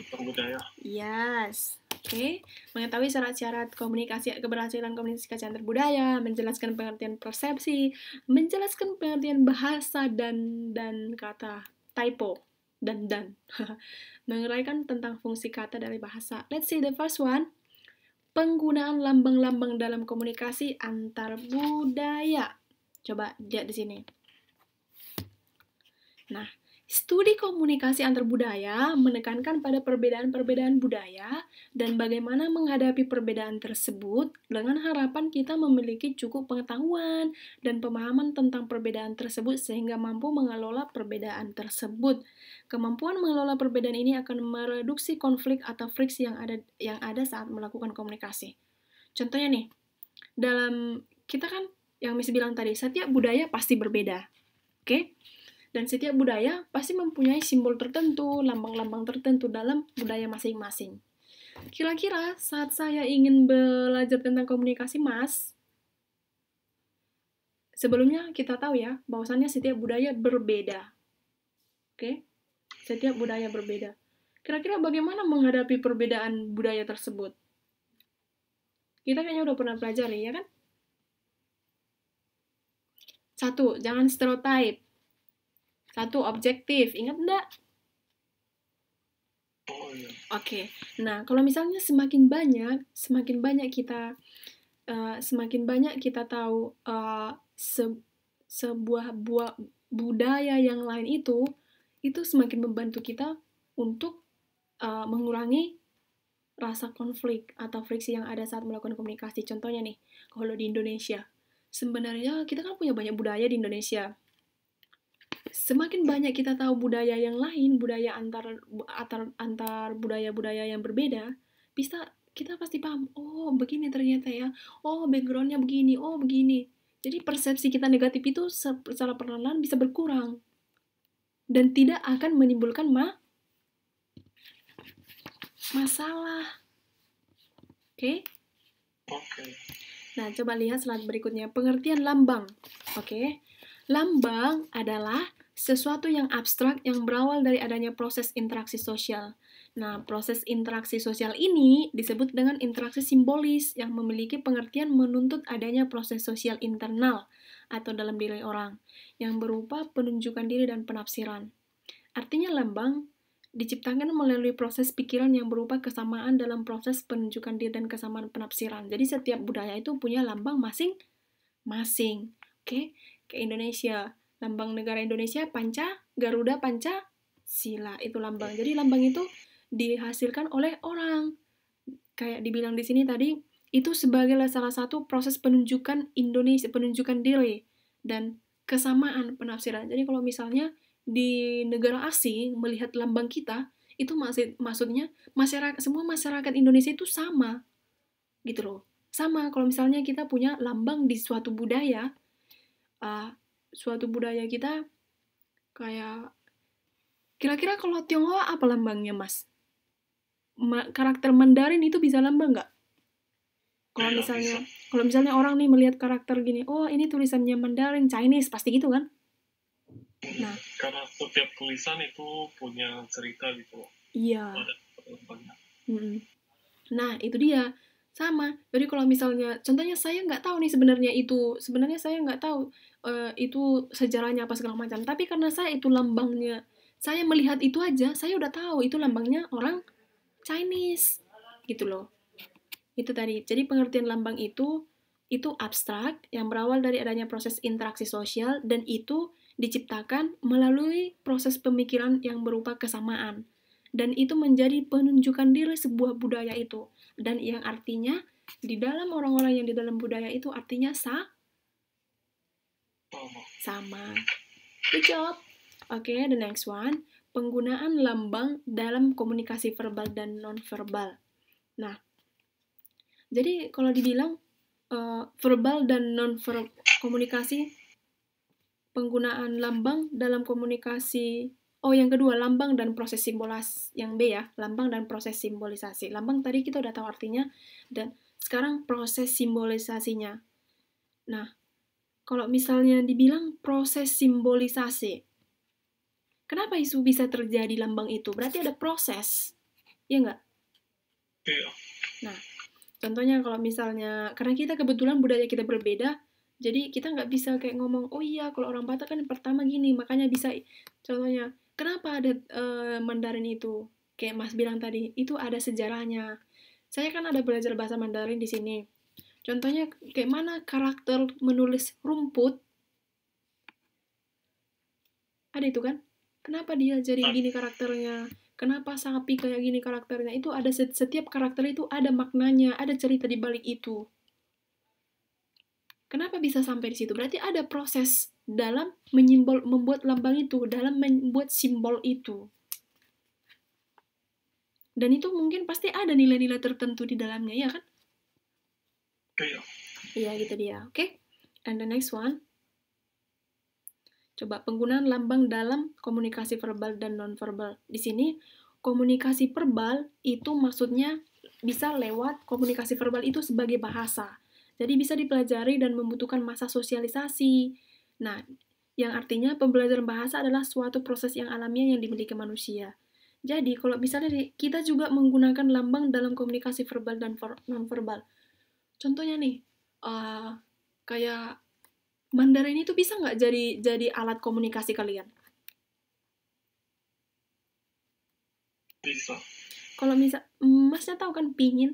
antar budaya. Yes. Oke, okay. mengetahui syarat-syarat komunikasi keberhasilan komunikasi antar budaya, menjelaskan pengertian persepsi, menjelaskan pengertian bahasa dan dan kata typo dan dan menguraikan tentang fungsi kata dari bahasa. Let's see the first one penggunaan lambang-lambang dalam komunikasi antar budaya. Coba lihat di sini. Nah, Studi komunikasi antar budaya menekankan pada perbedaan-perbedaan budaya dan bagaimana menghadapi perbedaan tersebut dengan harapan kita memiliki cukup pengetahuan dan pemahaman tentang perbedaan tersebut sehingga mampu mengelola perbedaan tersebut. Kemampuan mengelola perbedaan ini akan mereduksi konflik atau friksi yang ada yang ada saat melakukan komunikasi. Contohnya nih, dalam kita kan yang Miss bilang tadi, setiap budaya pasti berbeda. Oke? Okay? Dan setiap budaya pasti mempunyai simbol tertentu, lambang-lambang tertentu dalam budaya masing-masing. Kira-kira saat saya ingin belajar tentang komunikasi mas, sebelumnya kita tahu ya, bahwasannya setiap budaya berbeda. Oke? Setiap budaya berbeda. Kira-kira bagaimana menghadapi perbedaan budaya tersebut? Kita kayaknya udah pernah pelajari, ya kan? Satu, jangan stereotype. Satu, objektif. Ingat enggak? Oh, iya. Oke. Okay. Nah, kalau misalnya semakin banyak, semakin banyak kita uh, semakin banyak kita tahu uh, se sebuah buah budaya yang lain itu itu semakin membantu kita untuk uh, mengurangi rasa konflik atau friksi yang ada saat melakukan komunikasi. Contohnya nih, kalau di Indonesia, sebenarnya kita kan punya banyak budaya di Indonesia semakin banyak kita tahu budaya yang lain, budaya antar antar antar budaya-budaya yang berbeda, bisa kita pasti paham, oh begini ternyata ya, oh backgroundnya begini, oh begini. Jadi persepsi kita negatif itu secara perlahan bisa berkurang dan tidak akan menimbulkan ma masalah. Oke? Okay? Okay. Nah, coba lihat slide berikutnya, pengertian lambang. Oke. Okay? Lambang adalah sesuatu yang abstrak yang berawal dari adanya proses interaksi sosial. Nah, proses interaksi sosial ini disebut dengan interaksi simbolis yang memiliki pengertian menuntut adanya proses sosial internal atau dalam diri orang yang berupa penunjukan diri dan penafsiran. Artinya lambang diciptakan melalui proses pikiran yang berupa kesamaan dalam proses penunjukan diri dan kesamaan penafsiran. Jadi setiap budaya itu punya lambang masing-masing. Oke, okay? ke Indonesia Lambang negara Indonesia panca, Garuda panca, sila itu lambang. Iya. Jadi lambang itu dihasilkan oleh orang. Kayak dibilang di sini tadi, itu sebagai salah satu proses penunjukan Indonesia, penunjukan diri dan kesamaan penafsiran. Jadi kalau misalnya di negara asing melihat lambang kita, itu masih maksudnya masyarakat semua masyarakat Indonesia itu sama. Gitu loh. Sama kalau misalnya kita punya lambang di suatu budaya, uh, suatu budaya kita kayak kira-kira kalau Tionghoa apa lambangnya mas? Ma karakter Mandarin itu bisa lambang nggak? Kalau misalnya kalau misalnya orang nih melihat karakter gini, oh ini tulisannya Mandarin Chinese pasti gitu kan? Nah, karena setiap tulisan itu punya cerita gitu. Iya. Nah itu dia sama. Jadi kalau misalnya contohnya saya nggak tahu nih sebenarnya itu sebenarnya saya nggak tahu Eh, itu sejarahnya apa segala macam tapi karena saya itu lambangnya saya melihat itu aja saya udah tahu itu lambangnya orang Chinese gitu loh itu tadi jadi pengertian lambang itu itu abstrak yang berawal dari adanya proses interaksi sosial dan itu diciptakan melalui proses pemikiran yang berupa kesamaan dan itu menjadi penunjukan diri sebuah budaya itu dan yang artinya di dalam orang-orang yang di dalam budaya itu artinya sah sama. Good Oke, okay, the next one. Penggunaan lambang dalam komunikasi verbal dan non verbal, Nah, jadi kalau dibilang uh, verbal dan non nonverbal komunikasi penggunaan lambang dalam komunikasi Oh, yang kedua, lambang dan proses simbolas. Yang B ya, lambang dan proses simbolisasi. Lambang tadi kita udah tahu artinya, dan sekarang proses simbolisasinya. Nah, kalau misalnya dibilang proses simbolisasi. Kenapa isu bisa terjadi lambang itu? Berarti ada proses, ya nggak? Iya. Nah, contohnya kalau misalnya, karena kita kebetulan budaya kita berbeda, jadi kita nggak bisa kayak ngomong, oh iya, kalau orang Batak kan pertama gini, makanya bisa, contohnya, kenapa ada uh, Mandarin itu? Kayak Mas bilang tadi, itu ada sejarahnya. Saya kan ada belajar bahasa Mandarin di sini. Contohnya kayak mana karakter menulis rumput? Ada itu kan? Kenapa dia jadi nah. gini karakternya? Kenapa sapi kayak gini karakternya? Itu ada setiap karakter itu ada maknanya, ada cerita di balik itu. Kenapa bisa sampai di situ? Berarti ada proses dalam menyimbol membuat lambang itu, dalam membuat simbol itu dan itu mungkin pasti ada nilai-nilai tertentu di dalamnya ya kan Iya. Iya, gitu dia. Oke. Okay? And the next one. Coba penggunaan lambang dalam komunikasi verbal dan nonverbal. Di sini komunikasi verbal itu maksudnya bisa lewat komunikasi verbal itu sebagai bahasa. Jadi bisa dipelajari dan membutuhkan masa sosialisasi. Nah, yang artinya pembelajaran bahasa adalah suatu proses yang alamiah yang dimiliki manusia. Jadi, kalau misalnya kita juga menggunakan lambang dalam komunikasi verbal dan non verbal contohnya nih uh, kayak Mandarin tuh bisa nggak jadi jadi alat komunikasi kalian? Bisa. Kalau misal, masnya tahu kan pingin?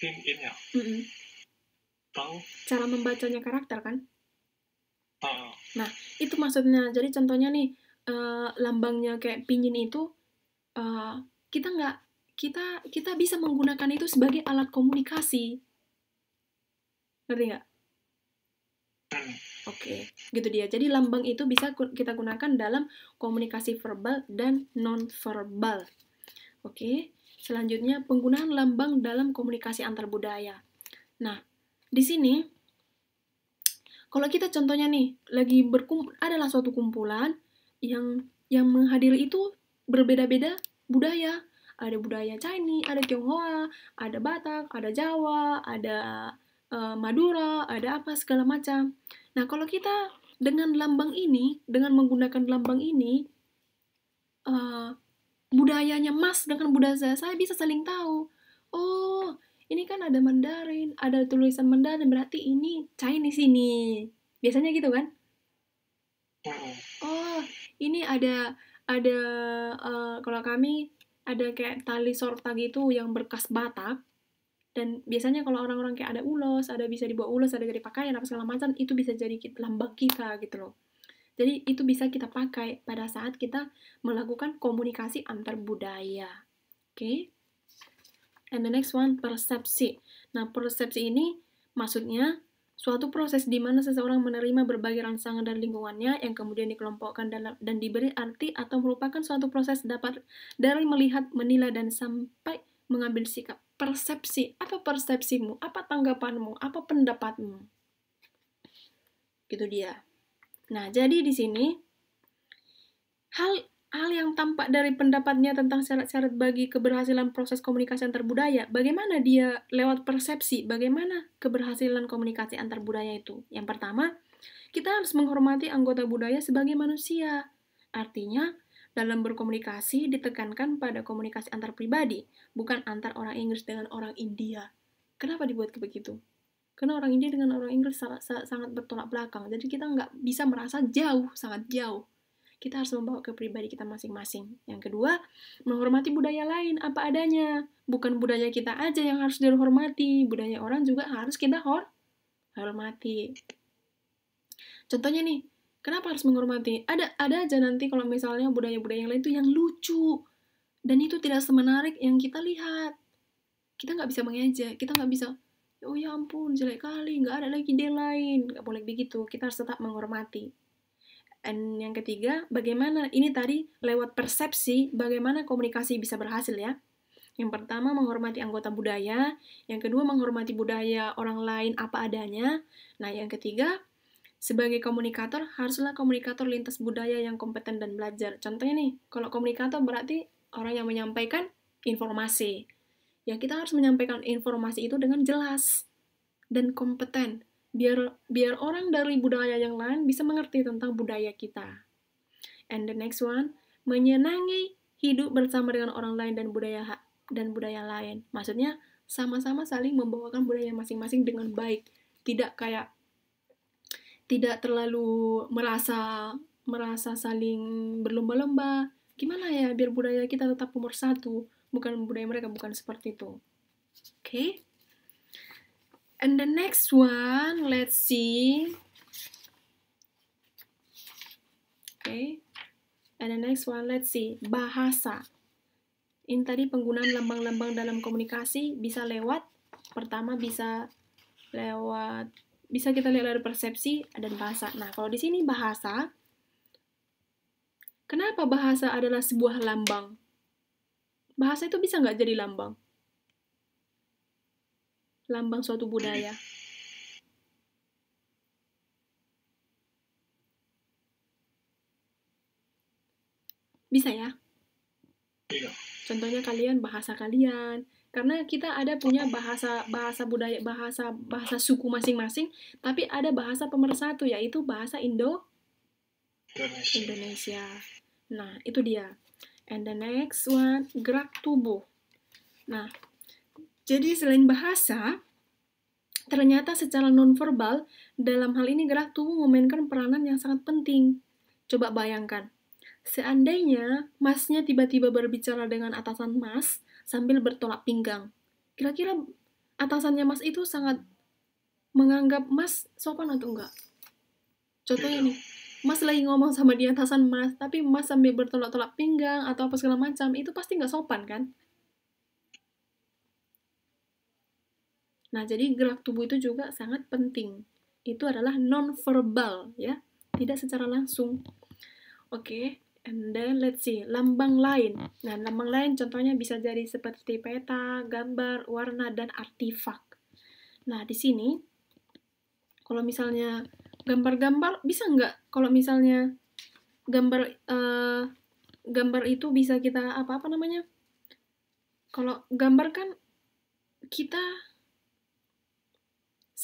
Pingin ya. Tahu. Cara membacanya karakter kan? Tahu. Nah, itu maksudnya. Jadi contohnya nih, uh, lambangnya kayak pingin itu, uh, kita nggak kita kita bisa menggunakan itu sebagai alat komunikasi ngerti nggak hmm. oke okay. gitu dia jadi lambang itu bisa kita gunakan dalam komunikasi verbal dan non verbal oke okay. selanjutnya penggunaan lambang dalam komunikasi antar budaya nah di sini kalau kita contohnya nih lagi berkumpul adalah suatu kumpulan yang yang menghadiri itu berbeda-beda budaya ada budaya Chinese, ada Tionghoa, ada Batak, ada Jawa, ada uh, Madura, ada apa segala macam. Nah, kalau kita dengan lambang ini, dengan menggunakan lambang ini, uh, budayanya Mas dengan budaya saya, bisa saling tahu. Oh, ini kan ada Mandarin, ada tulisan Mandarin, berarti ini Chinese ini. Biasanya gitu kan? Oh, ini ada ada uh, kalau kami ada kayak tali sorta gitu yang berkas batak dan biasanya kalau orang-orang kayak ada ulos, ada bisa dibawa ulos, ada dari pakaian apa segala macam itu bisa jadi lambang kita gitu loh. Jadi itu bisa kita pakai pada saat kita melakukan komunikasi antar budaya. Oke. Okay? And the next one persepsi. Nah, persepsi ini maksudnya suatu proses di mana seseorang menerima berbagai rangsangan dari lingkungannya yang kemudian dikelompokkan dalam, dan diberi arti atau merupakan suatu proses dapat dari melihat, menilai, dan sampai mengambil sikap. Persepsi, apa persepsimu, apa tanggapanmu, apa pendapatmu. Gitu dia. Nah, jadi di sini hal hal yang tampak dari pendapatnya tentang syarat-syarat bagi keberhasilan proses komunikasi antar budaya, bagaimana dia lewat persepsi, bagaimana keberhasilan komunikasi antar budaya itu. Yang pertama, kita harus menghormati anggota budaya sebagai manusia. Artinya, dalam berkomunikasi ditekankan pada komunikasi antar pribadi, bukan antar orang Inggris dengan orang India. Kenapa dibuat begitu? karena orang India dengan orang Inggris sangat, sangat bertolak belakang jadi kita nggak bisa merasa jauh sangat jauh kita harus membawa ke pribadi kita masing-masing. Yang kedua, menghormati budaya lain apa adanya. Bukan budaya kita aja yang harus dihormati, budaya orang juga harus kita hor hormati. Contohnya nih, kenapa harus menghormati? Ada ada aja nanti kalau misalnya budaya-budaya yang lain itu yang lucu dan itu tidak semenarik yang kita lihat. Kita nggak bisa mengejek, kita nggak bisa ya, oh ya ampun jelek kali, nggak ada lagi dia lain, nggak boleh begitu. Kita harus tetap menghormati dan yang ketiga, bagaimana ini tadi lewat persepsi, bagaimana komunikasi bisa berhasil ya. Yang pertama, menghormati anggota budaya. Yang kedua, menghormati budaya orang lain apa adanya. Nah, yang ketiga, sebagai komunikator, haruslah komunikator lintas budaya yang kompeten dan belajar. Contohnya nih, kalau komunikator berarti orang yang menyampaikan informasi. Ya, kita harus menyampaikan informasi itu dengan jelas dan kompeten biar biar orang dari budaya yang lain bisa mengerti tentang budaya kita. And the next one, menyenangi hidup bersama dengan orang lain dan budaya dan budaya lain. Maksudnya sama-sama saling membawakan budaya masing-masing dengan baik, tidak kayak tidak terlalu merasa merasa saling berlomba-lomba. Gimana ya biar budaya kita tetap nomor satu, bukan budaya mereka bukan seperti itu. Oke. Okay? And the next one, let's see. Okay. And the next one, let's see. Bahasa. Ini tadi penggunaan lambang-lambang dalam komunikasi bisa lewat. Pertama bisa lewat, bisa kita lihat dari persepsi dan bahasa. Nah, kalau di sini bahasa, kenapa bahasa adalah sebuah lambang? Bahasa itu bisa nggak jadi lambang? lambang suatu budaya. Bisa ya? Iya. Contohnya kalian bahasa kalian, karena kita ada punya bahasa bahasa budaya bahasa bahasa suku masing-masing, tapi ada bahasa pemersatu yaitu bahasa Indo Indonesia. Indonesia. Nah, itu dia. And the next one, gerak tubuh. Nah, jadi selain bahasa, ternyata secara nonverbal dalam hal ini gerak tubuh memainkan peranan yang sangat penting. Coba bayangkan, seandainya masnya tiba-tiba berbicara dengan atasan mas sambil bertolak pinggang. Kira-kira atasannya mas itu sangat menganggap mas sopan atau enggak? Contohnya nih, mas lagi ngomong sama dia atasan mas, tapi mas sambil bertolak-tolak pinggang atau apa segala macam, itu pasti nggak sopan kan? Nah, jadi gerak tubuh itu juga sangat penting. Itu adalah non-verbal, ya. Tidak secara langsung. Oke, okay. and then let's see, lambang lain. Nah, lambang lain contohnya bisa jadi seperti peta, gambar, warna, dan artifak. Nah, di sini, kalau misalnya gambar-gambar, bisa nggak kalau misalnya gambar uh, gambar itu bisa kita apa apa namanya kalau gambar kan kita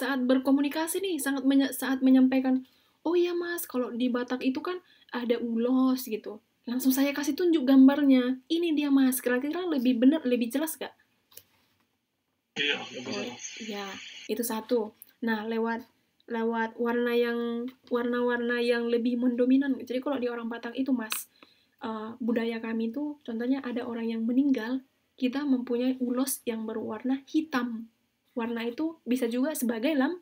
saat berkomunikasi nih sangat menye saat menyampaikan oh iya mas kalau di Batak itu kan ada ulos gitu langsung saya kasih tunjuk gambarnya ini dia mas kira-kira lebih benar lebih jelas gak ya ya itu satu nah lewat lewat warna yang warna-warna yang lebih mendominan jadi kalau di orang Batak itu mas uh, budaya kami itu contohnya ada orang yang meninggal kita mempunyai ulos yang berwarna hitam warna itu bisa juga sebagai lam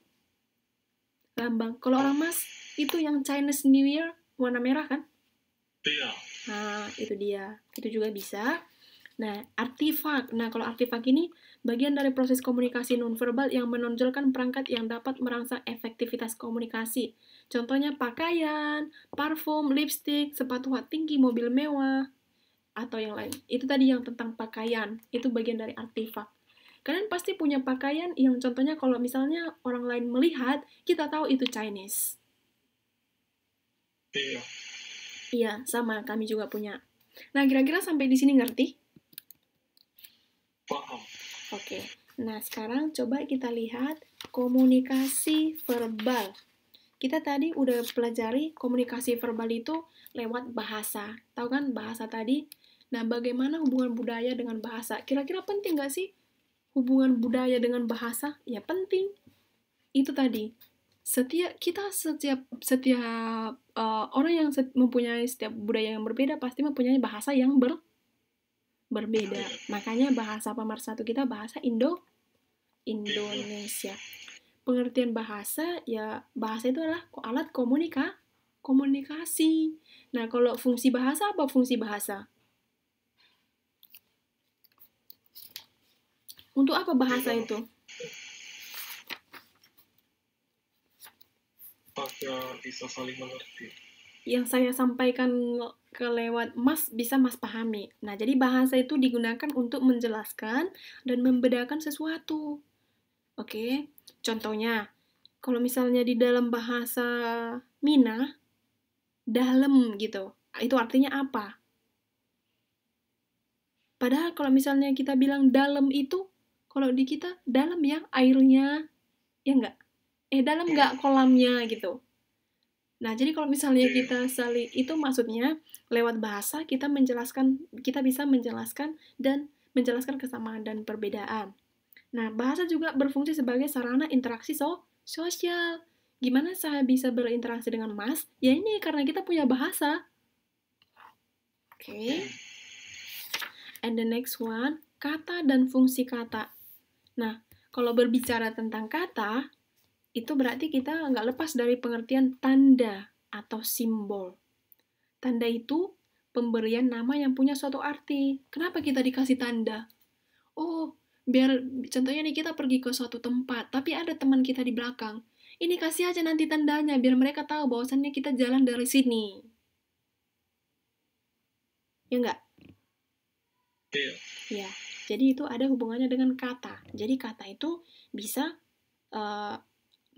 lambang. Kalau orang Mas itu yang Chinese New Year warna merah kan? Iya. Nah, itu dia. Itu juga bisa. Nah, artifak. Nah, kalau artifak ini bagian dari proses komunikasi nonverbal yang menonjolkan perangkat yang dapat merangsang efektivitas komunikasi. Contohnya pakaian, parfum, lipstick, sepatu hak tinggi, mobil mewah, atau yang lain. Itu tadi yang tentang pakaian. Itu bagian dari artifak. Kalian pasti punya pakaian yang contohnya kalau misalnya orang lain melihat, kita tahu itu Chinese. Iya. Iya, sama. Kami juga punya. Nah, kira-kira sampai di sini ngerti? Paham. Oke. Nah, sekarang coba kita lihat komunikasi verbal. Kita tadi udah pelajari komunikasi verbal itu lewat bahasa. Tahu kan bahasa tadi? Nah, bagaimana hubungan budaya dengan bahasa? Kira-kira penting nggak sih hubungan budaya dengan bahasa ya penting itu tadi setiap kita setiap setiap uh, orang yang set, mempunyai setiap budaya yang berbeda pasti mempunyai bahasa yang ber berbeda makanya bahasa pemersatu kita bahasa Indo Indonesia pengertian bahasa ya bahasa itu adalah alat komunika komunikasi nah kalau fungsi bahasa apa fungsi bahasa Untuk apa bahasa itu? Agar bisa saling mengerti. Yang saya sampaikan kelewat Mas bisa Mas pahami. Nah, jadi bahasa itu digunakan untuk menjelaskan dan membedakan sesuatu. Oke, contohnya kalau misalnya di dalam bahasa Mina, dalam gitu, itu artinya apa? Padahal kalau misalnya kita bilang dalam itu kalau di kita dalam ya airnya, ya enggak? Eh dalam enggak iya. kolamnya gitu. Nah, jadi kalau misalnya iya. kita sali itu maksudnya lewat bahasa kita menjelaskan kita bisa menjelaskan dan menjelaskan kesamaan dan perbedaan. Nah, bahasa juga berfungsi sebagai sarana interaksi so sosial. Gimana saya bisa berinteraksi dengan Mas? Ya ini karena kita punya bahasa. Oke. Okay. And the next one, kata dan fungsi kata. Nah, kalau berbicara tentang kata, itu berarti kita nggak lepas dari pengertian tanda atau simbol. Tanda itu pemberian nama yang punya suatu arti. Kenapa kita dikasih tanda? Oh, biar contohnya nih kita pergi ke suatu tempat, tapi ada teman kita di belakang. Ini kasih aja nanti tandanya biar mereka tahu bahwasannya kita jalan dari sini. Ya nggak? Iya. Yeah. Yeah. Jadi itu ada hubungannya dengan kata. Jadi kata itu bisa uh,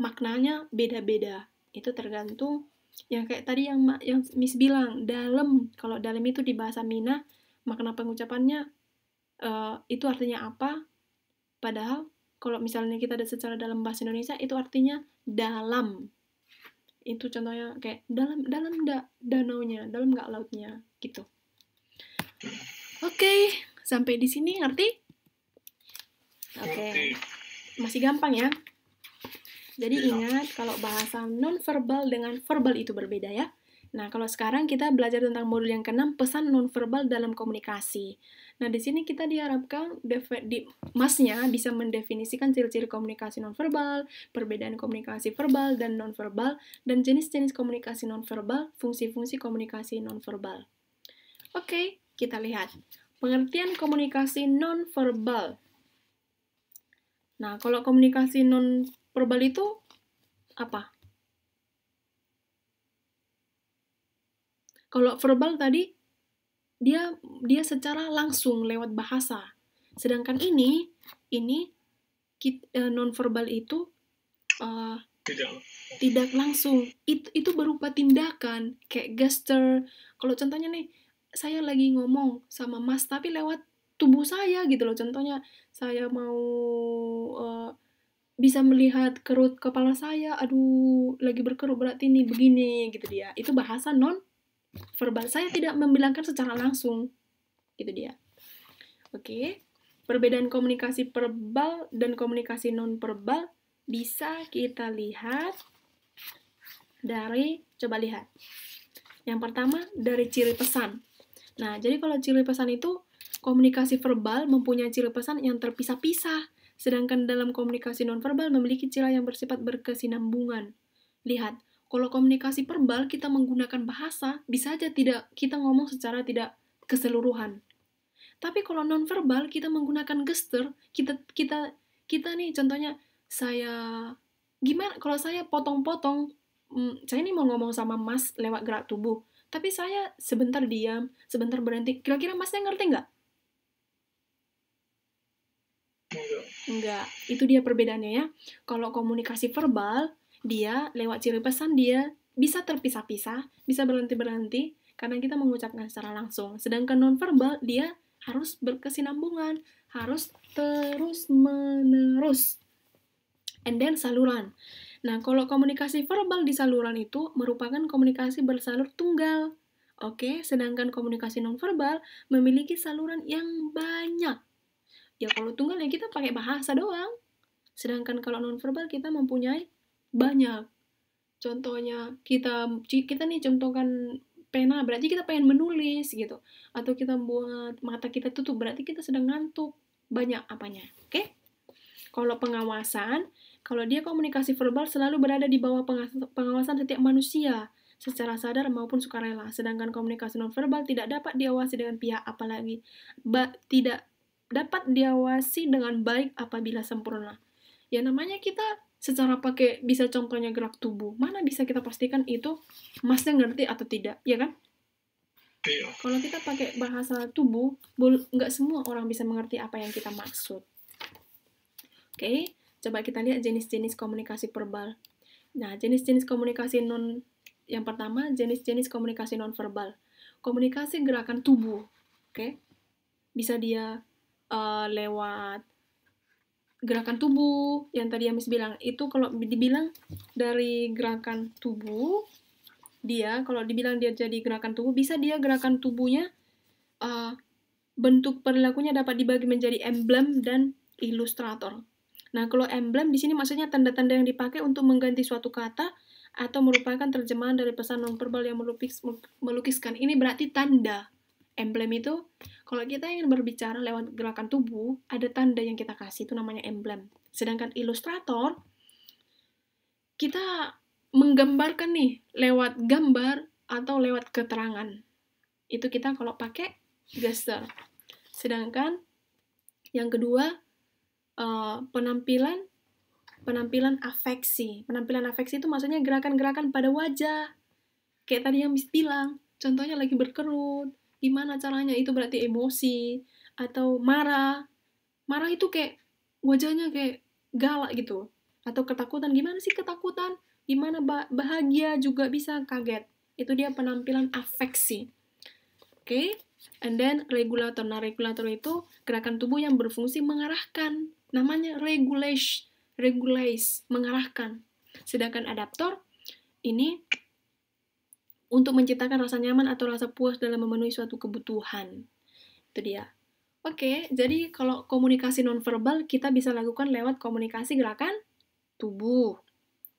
maknanya beda-beda. Itu tergantung yang kayak tadi yang yang Miss bilang dalam. Kalau dalam itu di bahasa Mina makna pengucapannya uh, itu artinya apa? Padahal kalau misalnya kita ada secara dalam bahasa Indonesia itu artinya dalam. Itu contohnya kayak dalam dalam da, nya, dalam nggak lautnya gitu. Oke, okay, Sampai di sini ngerti? Oke. Okay. Masih gampang ya? Jadi iya. ingat kalau bahasa non verbal dengan verbal itu berbeda ya. Nah, kalau sekarang kita belajar tentang modul yang keenam pesan non verbal dalam komunikasi. Nah, di sini kita diharapkan di, masnya bisa mendefinisikan ciri-ciri komunikasi non verbal, perbedaan komunikasi verbal dan non verbal, dan jenis-jenis komunikasi non verbal, fungsi-fungsi komunikasi non verbal. Oke, okay, kita lihat. Pengertian komunikasi non verbal. Nah, kalau komunikasi non verbal itu apa? Kalau verbal tadi dia dia secara langsung lewat bahasa. Sedangkan ini ini eh, non verbal itu uh, tidak tidak langsung. It, itu berupa tindakan kayak gesture. Kalau contohnya nih saya lagi ngomong sama mas tapi lewat tubuh saya gitu loh contohnya saya mau uh, bisa melihat kerut kepala saya aduh lagi berkerut berarti ini begini gitu dia itu bahasa non verbal saya tidak membilangkan secara langsung gitu dia oke perbedaan komunikasi verbal dan komunikasi non verbal bisa kita lihat dari coba lihat yang pertama dari ciri pesan Nah, jadi kalau ciri pesan itu komunikasi verbal mempunyai ciri pesan yang terpisah-pisah, sedangkan dalam komunikasi nonverbal memiliki ciri yang bersifat berkesinambungan. Lihat, kalau komunikasi verbal kita menggunakan bahasa, bisa saja tidak kita ngomong secara tidak keseluruhan. Tapi kalau nonverbal kita menggunakan gestur, kita kita kita nih contohnya saya gimana kalau saya potong-potong hmm, saya ini mau ngomong sama Mas lewat gerak tubuh tapi saya sebentar diam, sebentar berhenti. Kira-kira masnya ngerti nggak? Enggak. Itu dia perbedaannya ya. Kalau komunikasi verbal, dia lewat ciri pesan dia bisa terpisah-pisah, bisa berhenti-berhenti, karena kita mengucapkan secara langsung. Sedangkan non verbal dia harus berkesinambungan, harus terus-menerus. And then saluran. Nah, kalau komunikasi verbal di saluran itu merupakan komunikasi bersalur tunggal. Oke, sedangkan komunikasi nonverbal memiliki saluran yang banyak. Ya kalau tunggal ya kita pakai bahasa doang. Sedangkan kalau nonverbal kita mempunyai banyak. Contohnya kita kita nih contohkan pena berarti kita pengen menulis gitu atau kita buat mata kita tutup berarti kita sedang ngantuk banyak apanya oke kalau pengawasan kalau dia komunikasi verbal selalu berada di bawah pengawasan setiap manusia, secara sadar maupun sukarela, sedangkan komunikasi nonverbal tidak dapat diawasi dengan pihak apalagi ba tidak dapat diawasi dengan baik apabila sempurna. Ya namanya kita secara pakai bisa contohnya gerak tubuh. Mana bisa kita pastikan itu masnya ngerti atau tidak, ya kan? Iya. Kalau kita pakai bahasa tubuh, nggak semua orang bisa mengerti apa yang kita maksud. Oke, okay? Coba kita lihat jenis-jenis komunikasi verbal. Nah, jenis-jenis komunikasi non yang pertama jenis-jenis komunikasi non verbal. Komunikasi gerakan tubuh, oke? Okay? Bisa dia uh, lewat gerakan tubuh yang tadi Amis bilang itu kalau dibilang dari gerakan tubuh dia kalau dibilang dia jadi gerakan tubuh bisa dia gerakan tubuhnya uh, bentuk perilakunya dapat dibagi menjadi emblem dan ilustrator Nah, kalau emblem di sini maksudnya tanda-tanda yang dipakai untuk mengganti suatu kata atau merupakan terjemahan dari pesan nonverbal yang melukis, melukiskan. Ini berarti tanda. Emblem itu, kalau kita ingin berbicara lewat gerakan tubuh, ada tanda yang kita kasih, itu namanya emblem. Sedangkan ilustrator, kita menggambarkan nih lewat gambar atau lewat keterangan. Itu kita kalau pakai gesture. Sedangkan yang kedua, Eh, penampilan penampilan afeksi. Penampilan afeksi itu maksudnya gerakan-gerakan pada wajah. Kayak tadi yang Miss bilang, contohnya lagi berkerut, gimana caranya itu berarti emosi atau marah. Marah itu kayak wajahnya kayak galak gitu. Atau ketakutan, gimana sih ketakutan? Gimana bahagia juga bisa kaget. Itu dia penampilan afeksi. Oke, okay? and then regulator. Nah, regulator itu gerakan tubuh yang berfungsi mengarahkan namanya regulate regulate mengarahkan sedangkan adaptor ini untuk menciptakan rasa nyaman atau rasa puas dalam memenuhi suatu kebutuhan itu dia Oke, jadi kalau komunikasi nonverbal kita bisa lakukan lewat komunikasi gerakan tubuh.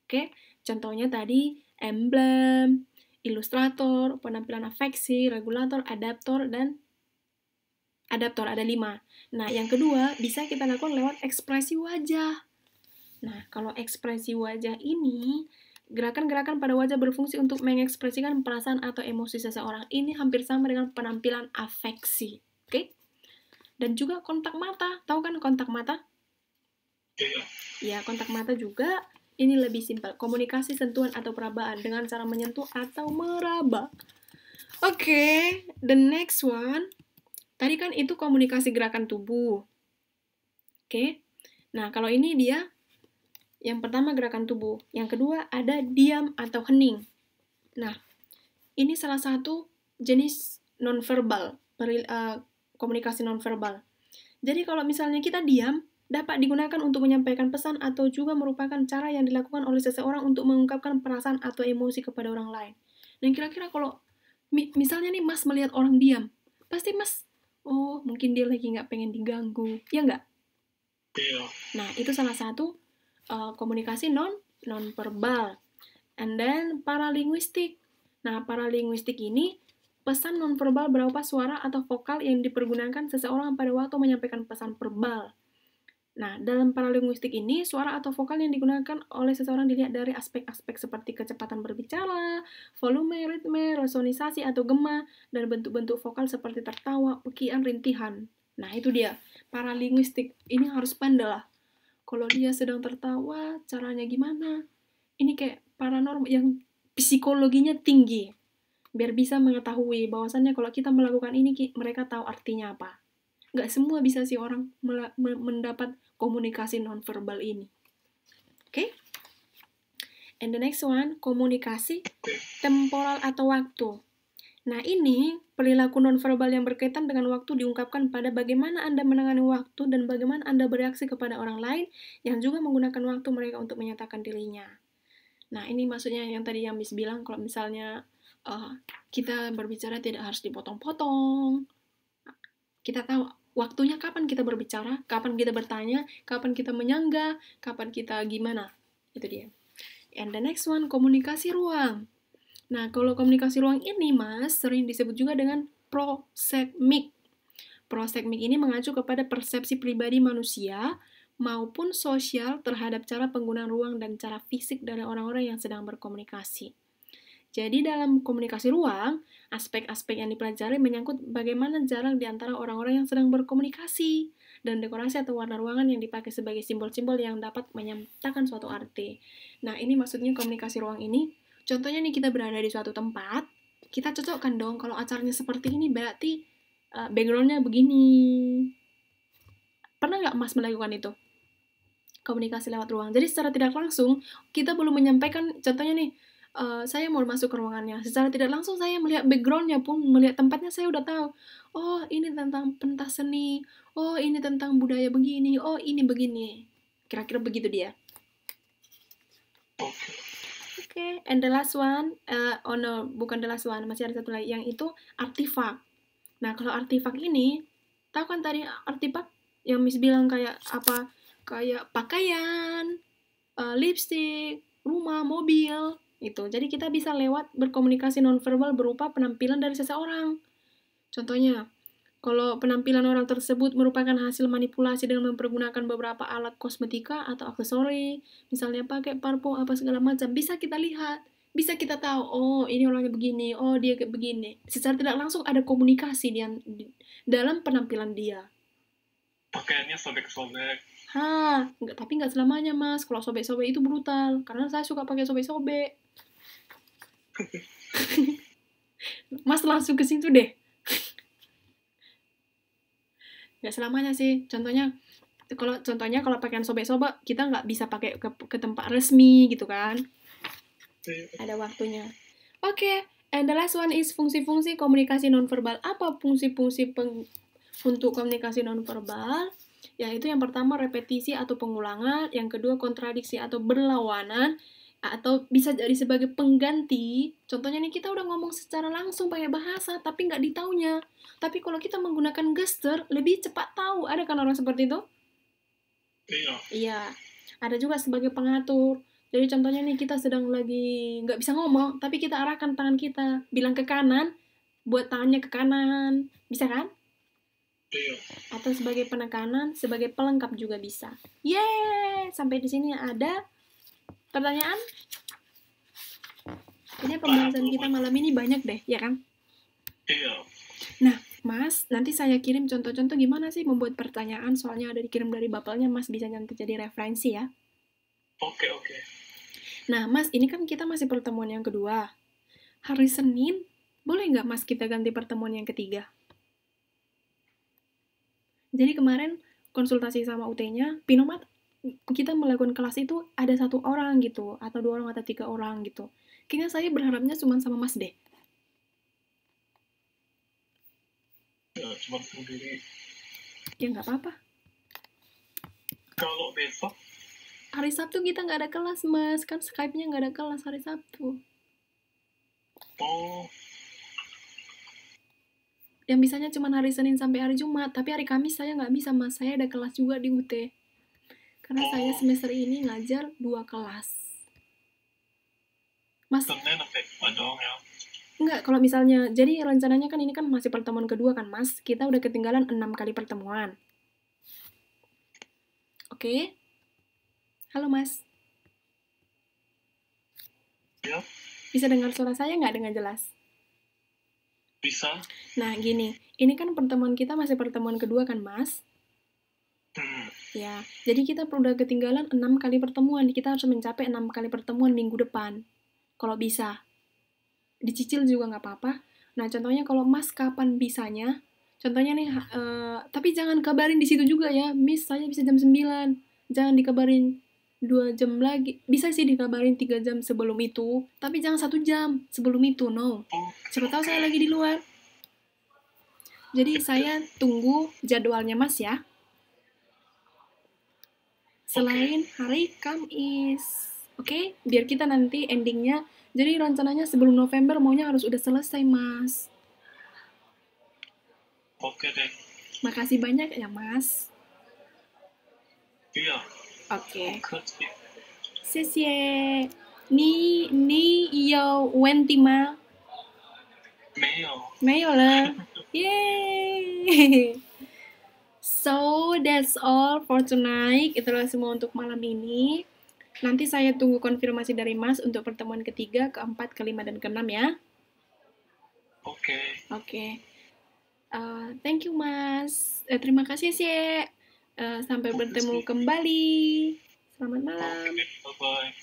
Oke, contohnya tadi emblem, ilustrator, penampilan afeksi, regulator, adaptor, dan adaptor ada lima. Nah, yang kedua bisa kita lakukan lewat ekspresi wajah. Nah, kalau ekspresi wajah ini Gerakan-gerakan pada wajah berfungsi untuk mengekspresikan perasaan atau emosi seseorang. Ini hampir sama dengan penampilan afeksi. Oke? Okay? Dan juga kontak mata. Tahu kan kontak mata? Ya, kontak mata juga. Ini lebih simpel. Komunikasi sentuhan atau perabaan dengan cara menyentuh atau meraba. Oke, okay, the next one. Tadi kan itu komunikasi gerakan tubuh. Oke. Nah, kalau ini dia yang pertama gerakan tubuh, yang kedua ada diam atau hening. Nah, ini salah satu jenis nonverbal, peril, uh, komunikasi nonverbal. Jadi kalau misalnya kita diam, dapat digunakan untuk menyampaikan pesan atau juga merupakan cara yang dilakukan oleh seseorang untuk mengungkapkan perasaan atau emosi kepada orang lain. Dan kira-kira kalau misalnya nih Mas melihat orang diam, pasti Mas oh mungkin dia lagi nggak pengen diganggu ya nggak yeah. nah itu salah satu uh, komunikasi non non verbal and then paralinguistik nah paralinguistik ini pesan non verbal berupa suara atau vokal yang dipergunakan seseorang pada waktu menyampaikan pesan verbal Nah, dalam paralinguistik ini, suara atau vokal yang digunakan oleh seseorang dilihat dari aspek-aspek seperti kecepatan berbicara, volume, ritme, resonisasi atau gema, dan bentuk-bentuk vokal seperti tertawa, pekian, rintihan. Nah, itu dia. Paralinguistik. Ini harus pandai lah. Kalau dia sedang tertawa, caranya gimana? Ini kayak paranormal yang psikologinya tinggi. Biar bisa mengetahui bahwasannya kalau kita melakukan ini, mereka tahu artinya apa nggak semua bisa sih orang mendapat komunikasi nonverbal ini. Oke? Okay? And the next one, komunikasi temporal atau waktu. Nah, ini perilaku nonverbal yang berkaitan dengan waktu diungkapkan pada bagaimana Anda menangani waktu dan bagaimana Anda bereaksi kepada orang lain yang juga menggunakan waktu mereka untuk menyatakan dirinya. Nah, ini maksudnya yang tadi yang Miss bilang kalau misalnya uh, kita berbicara tidak harus dipotong-potong. Kita tahu waktunya kapan kita berbicara, kapan kita bertanya, kapan kita menyanggah, kapan kita gimana. Itu dia. And the next one, komunikasi ruang. Nah, kalau komunikasi ruang ini, Mas, sering disebut juga dengan prosekmik. Prosekmik ini mengacu kepada persepsi pribadi manusia maupun sosial terhadap cara penggunaan ruang dan cara fisik dari orang-orang yang sedang berkomunikasi. Jadi dalam komunikasi ruang, aspek-aspek yang dipelajari menyangkut bagaimana jarak di antara orang-orang yang sedang berkomunikasi dan dekorasi atau warna ruangan yang dipakai sebagai simbol-simbol yang dapat menyatakan suatu arti. Nah, ini maksudnya komunikasi ruang ini. Contohnya nih kita berada di suatu tempat, kita cocokkan dong kalau acaranya seperti ini berarti uh, backgroundnya begini. Pernah nggak Mas melakukan itu? Komunikasi lewat ruang. Jadi secara tidak langsung kita belum menyampaikan, contohnya nih, Eh, saya mau masuk ke ruangannya. Secara tidak langsung saya melihat backgroundnya pun, melihat tempatnya saya udah tahu. Oh, ini tentang pentas seni. Oh, ini tentang budaya begini. Oh, ini begini. Kira-kira begitu dia. Oke, okay. and the last one, uh, oh no, bukan the last one, masih ada satu lagi, yang itu artifak. Nah, kalau artifak ini, tahu kan tadi artifak yang Miss bilang kayak apa, kayak pakaian, uh, lipstick, rumah, mobil, itu. Jadi kita bisa lewat berkomunikasi nonverbal berupa penampilan dari seseorang. Contohnya, kalau penampilan orang tersebut merupakan hasil manipulasi dengan mempergunakan beberapa alat kosmetika atau aksesori, misalnya pakai parfum apa segala macam, bisa kita lihat, bisa kita tahu, oh ini orangnya begini, oh dia kayak begini. Secara tidak langsung ada komunikasi di, dalam penampilan dia. Pakaiannya sobek-sobek, Hah, enggak tapi nggak selamanya mas. Kalau sobek-sobek itu brutal, karena saya suka pakai sobek-sobek. mas langsung ke situ deh. nggak selamanya sih. Contohnya kalau contohnya kalau pakaian sobek-sobek kita nggak bisa pakai ke, ke tempat resmi gitu kan. Iya. Ada waktunya. Oke, okay. and the last one is fungsi-fungsi komunikasi nonverbal. Apa fungsi-fungsi untuk komunikasi nonverbal? yaitu yang pertama repetisi atau pengulangan, yang kedua kontradiksi atau berlawanan, atau bisa jadi sebagai pengganti. Contohnya nih kita udah ngomong secara langsung pakai bahasa tapi nggak ditaunya. Tapi kalau kita menggunakan gesture lebih cepat tahu. Ada kan orang seperti itu? Iya. Iya. Ada juga sebagai pengatur. Jadi contohnya nih kita sedang lagi nggak bisa ngomong tapi kita arahkan tangan kita bilang ke kanan buat tangannya ke kanan. Bisa kan? atau sebagai penekanan, sebagai pelengkap juga bisa. Yeay! Sampai di sini ada pertanyaan? Ini pembahasan kita malam ini banyak deh, ya kan? Iya. Nah, Mas, nanti saya kirim contoh-contoh gimana sih membuat pertanyaan, soalnya ada dikirim dari bapaknya, Mas bisa nanti jadi referensi ya. Oke, oke. Nah, Mas, ini kan kita masih pertemuan yang kedua. Hari Senin, boleh nggak Mas kita ganti pertemuan yang ketiga? Jadi kemarin konsultasi sama UT-nya, Pinomat kita melakukan kelas itu ada satu orang gitu, atau dua orang atau tiga orang gitu. Kayaknya saya berharapnya cuma sama Mas deh. Ya, cuma sendiri. Ya, nggak apa-apa. Kalau besok? Hari Sabtu kita nggak ada kelas, Mas. Kan Skype-nya nggak ada kelas hari Sabtu. Oh, yang bisanya cuma hari Senin sampai hari Jumat, tapi hari Kamis saya nggak bisa, mas. Saya ada kelas juga di UT. Karena saya semester ini ngajar dua kelas. Mas, Enggak, ya. kalau misalnya, jadi rencananya kan ini kan masih pertemuan kedua kan, Mas? Kita udah ketinggalan enam kali pertemuan. Oke. Halo, Mas. Ya. Bisa dengar suara saya nggak dengan jelas? bisa. Nah, gini, ini kan pertemuan kita masih pertemuan kedua kan, Mas? Hmm. Ya, jadi kita udah ketinggalan 6 kali pertemuan. Kita harus mencapai 6 kali pertemuan minggu depan. Kalau bisa. Dicicil juga nggak apa-apa. Nah, contohnya kalau Mas kapan bisanya? Contohnya nih, uh, tapi jangan kabarin di situ juga ya. Miss, saya bisa jam 9. Jangan dikabarin dua jam lagi bisa sih dikabarin tiga jam sebelum itu tapi jangan satu jam sebelum itu no siapa tahu saya lagi di luar jadi saya tunggu jadwalnya mas ya selain hari Kamis oke okay? biar kita nanti endingnya jadi rencananya sebelum November maunya harus udah selesai mas oke deh makasih banyak ya mas iya Oke. ni ni lah. yo Yay. So that's all for tonight. Itulah semua untuk malam ini. Nanti saya tunggu konfirmasi dari Mas untuk pertemuan ketiga, keempat, kelima, dan keenam ya. Oke. Okay. Oke. Okay. Uh, eh, thank you Mas. Eh, terima kasih sih. Eh, sampai bertemu kembali. Selamat malam. Bye-bye.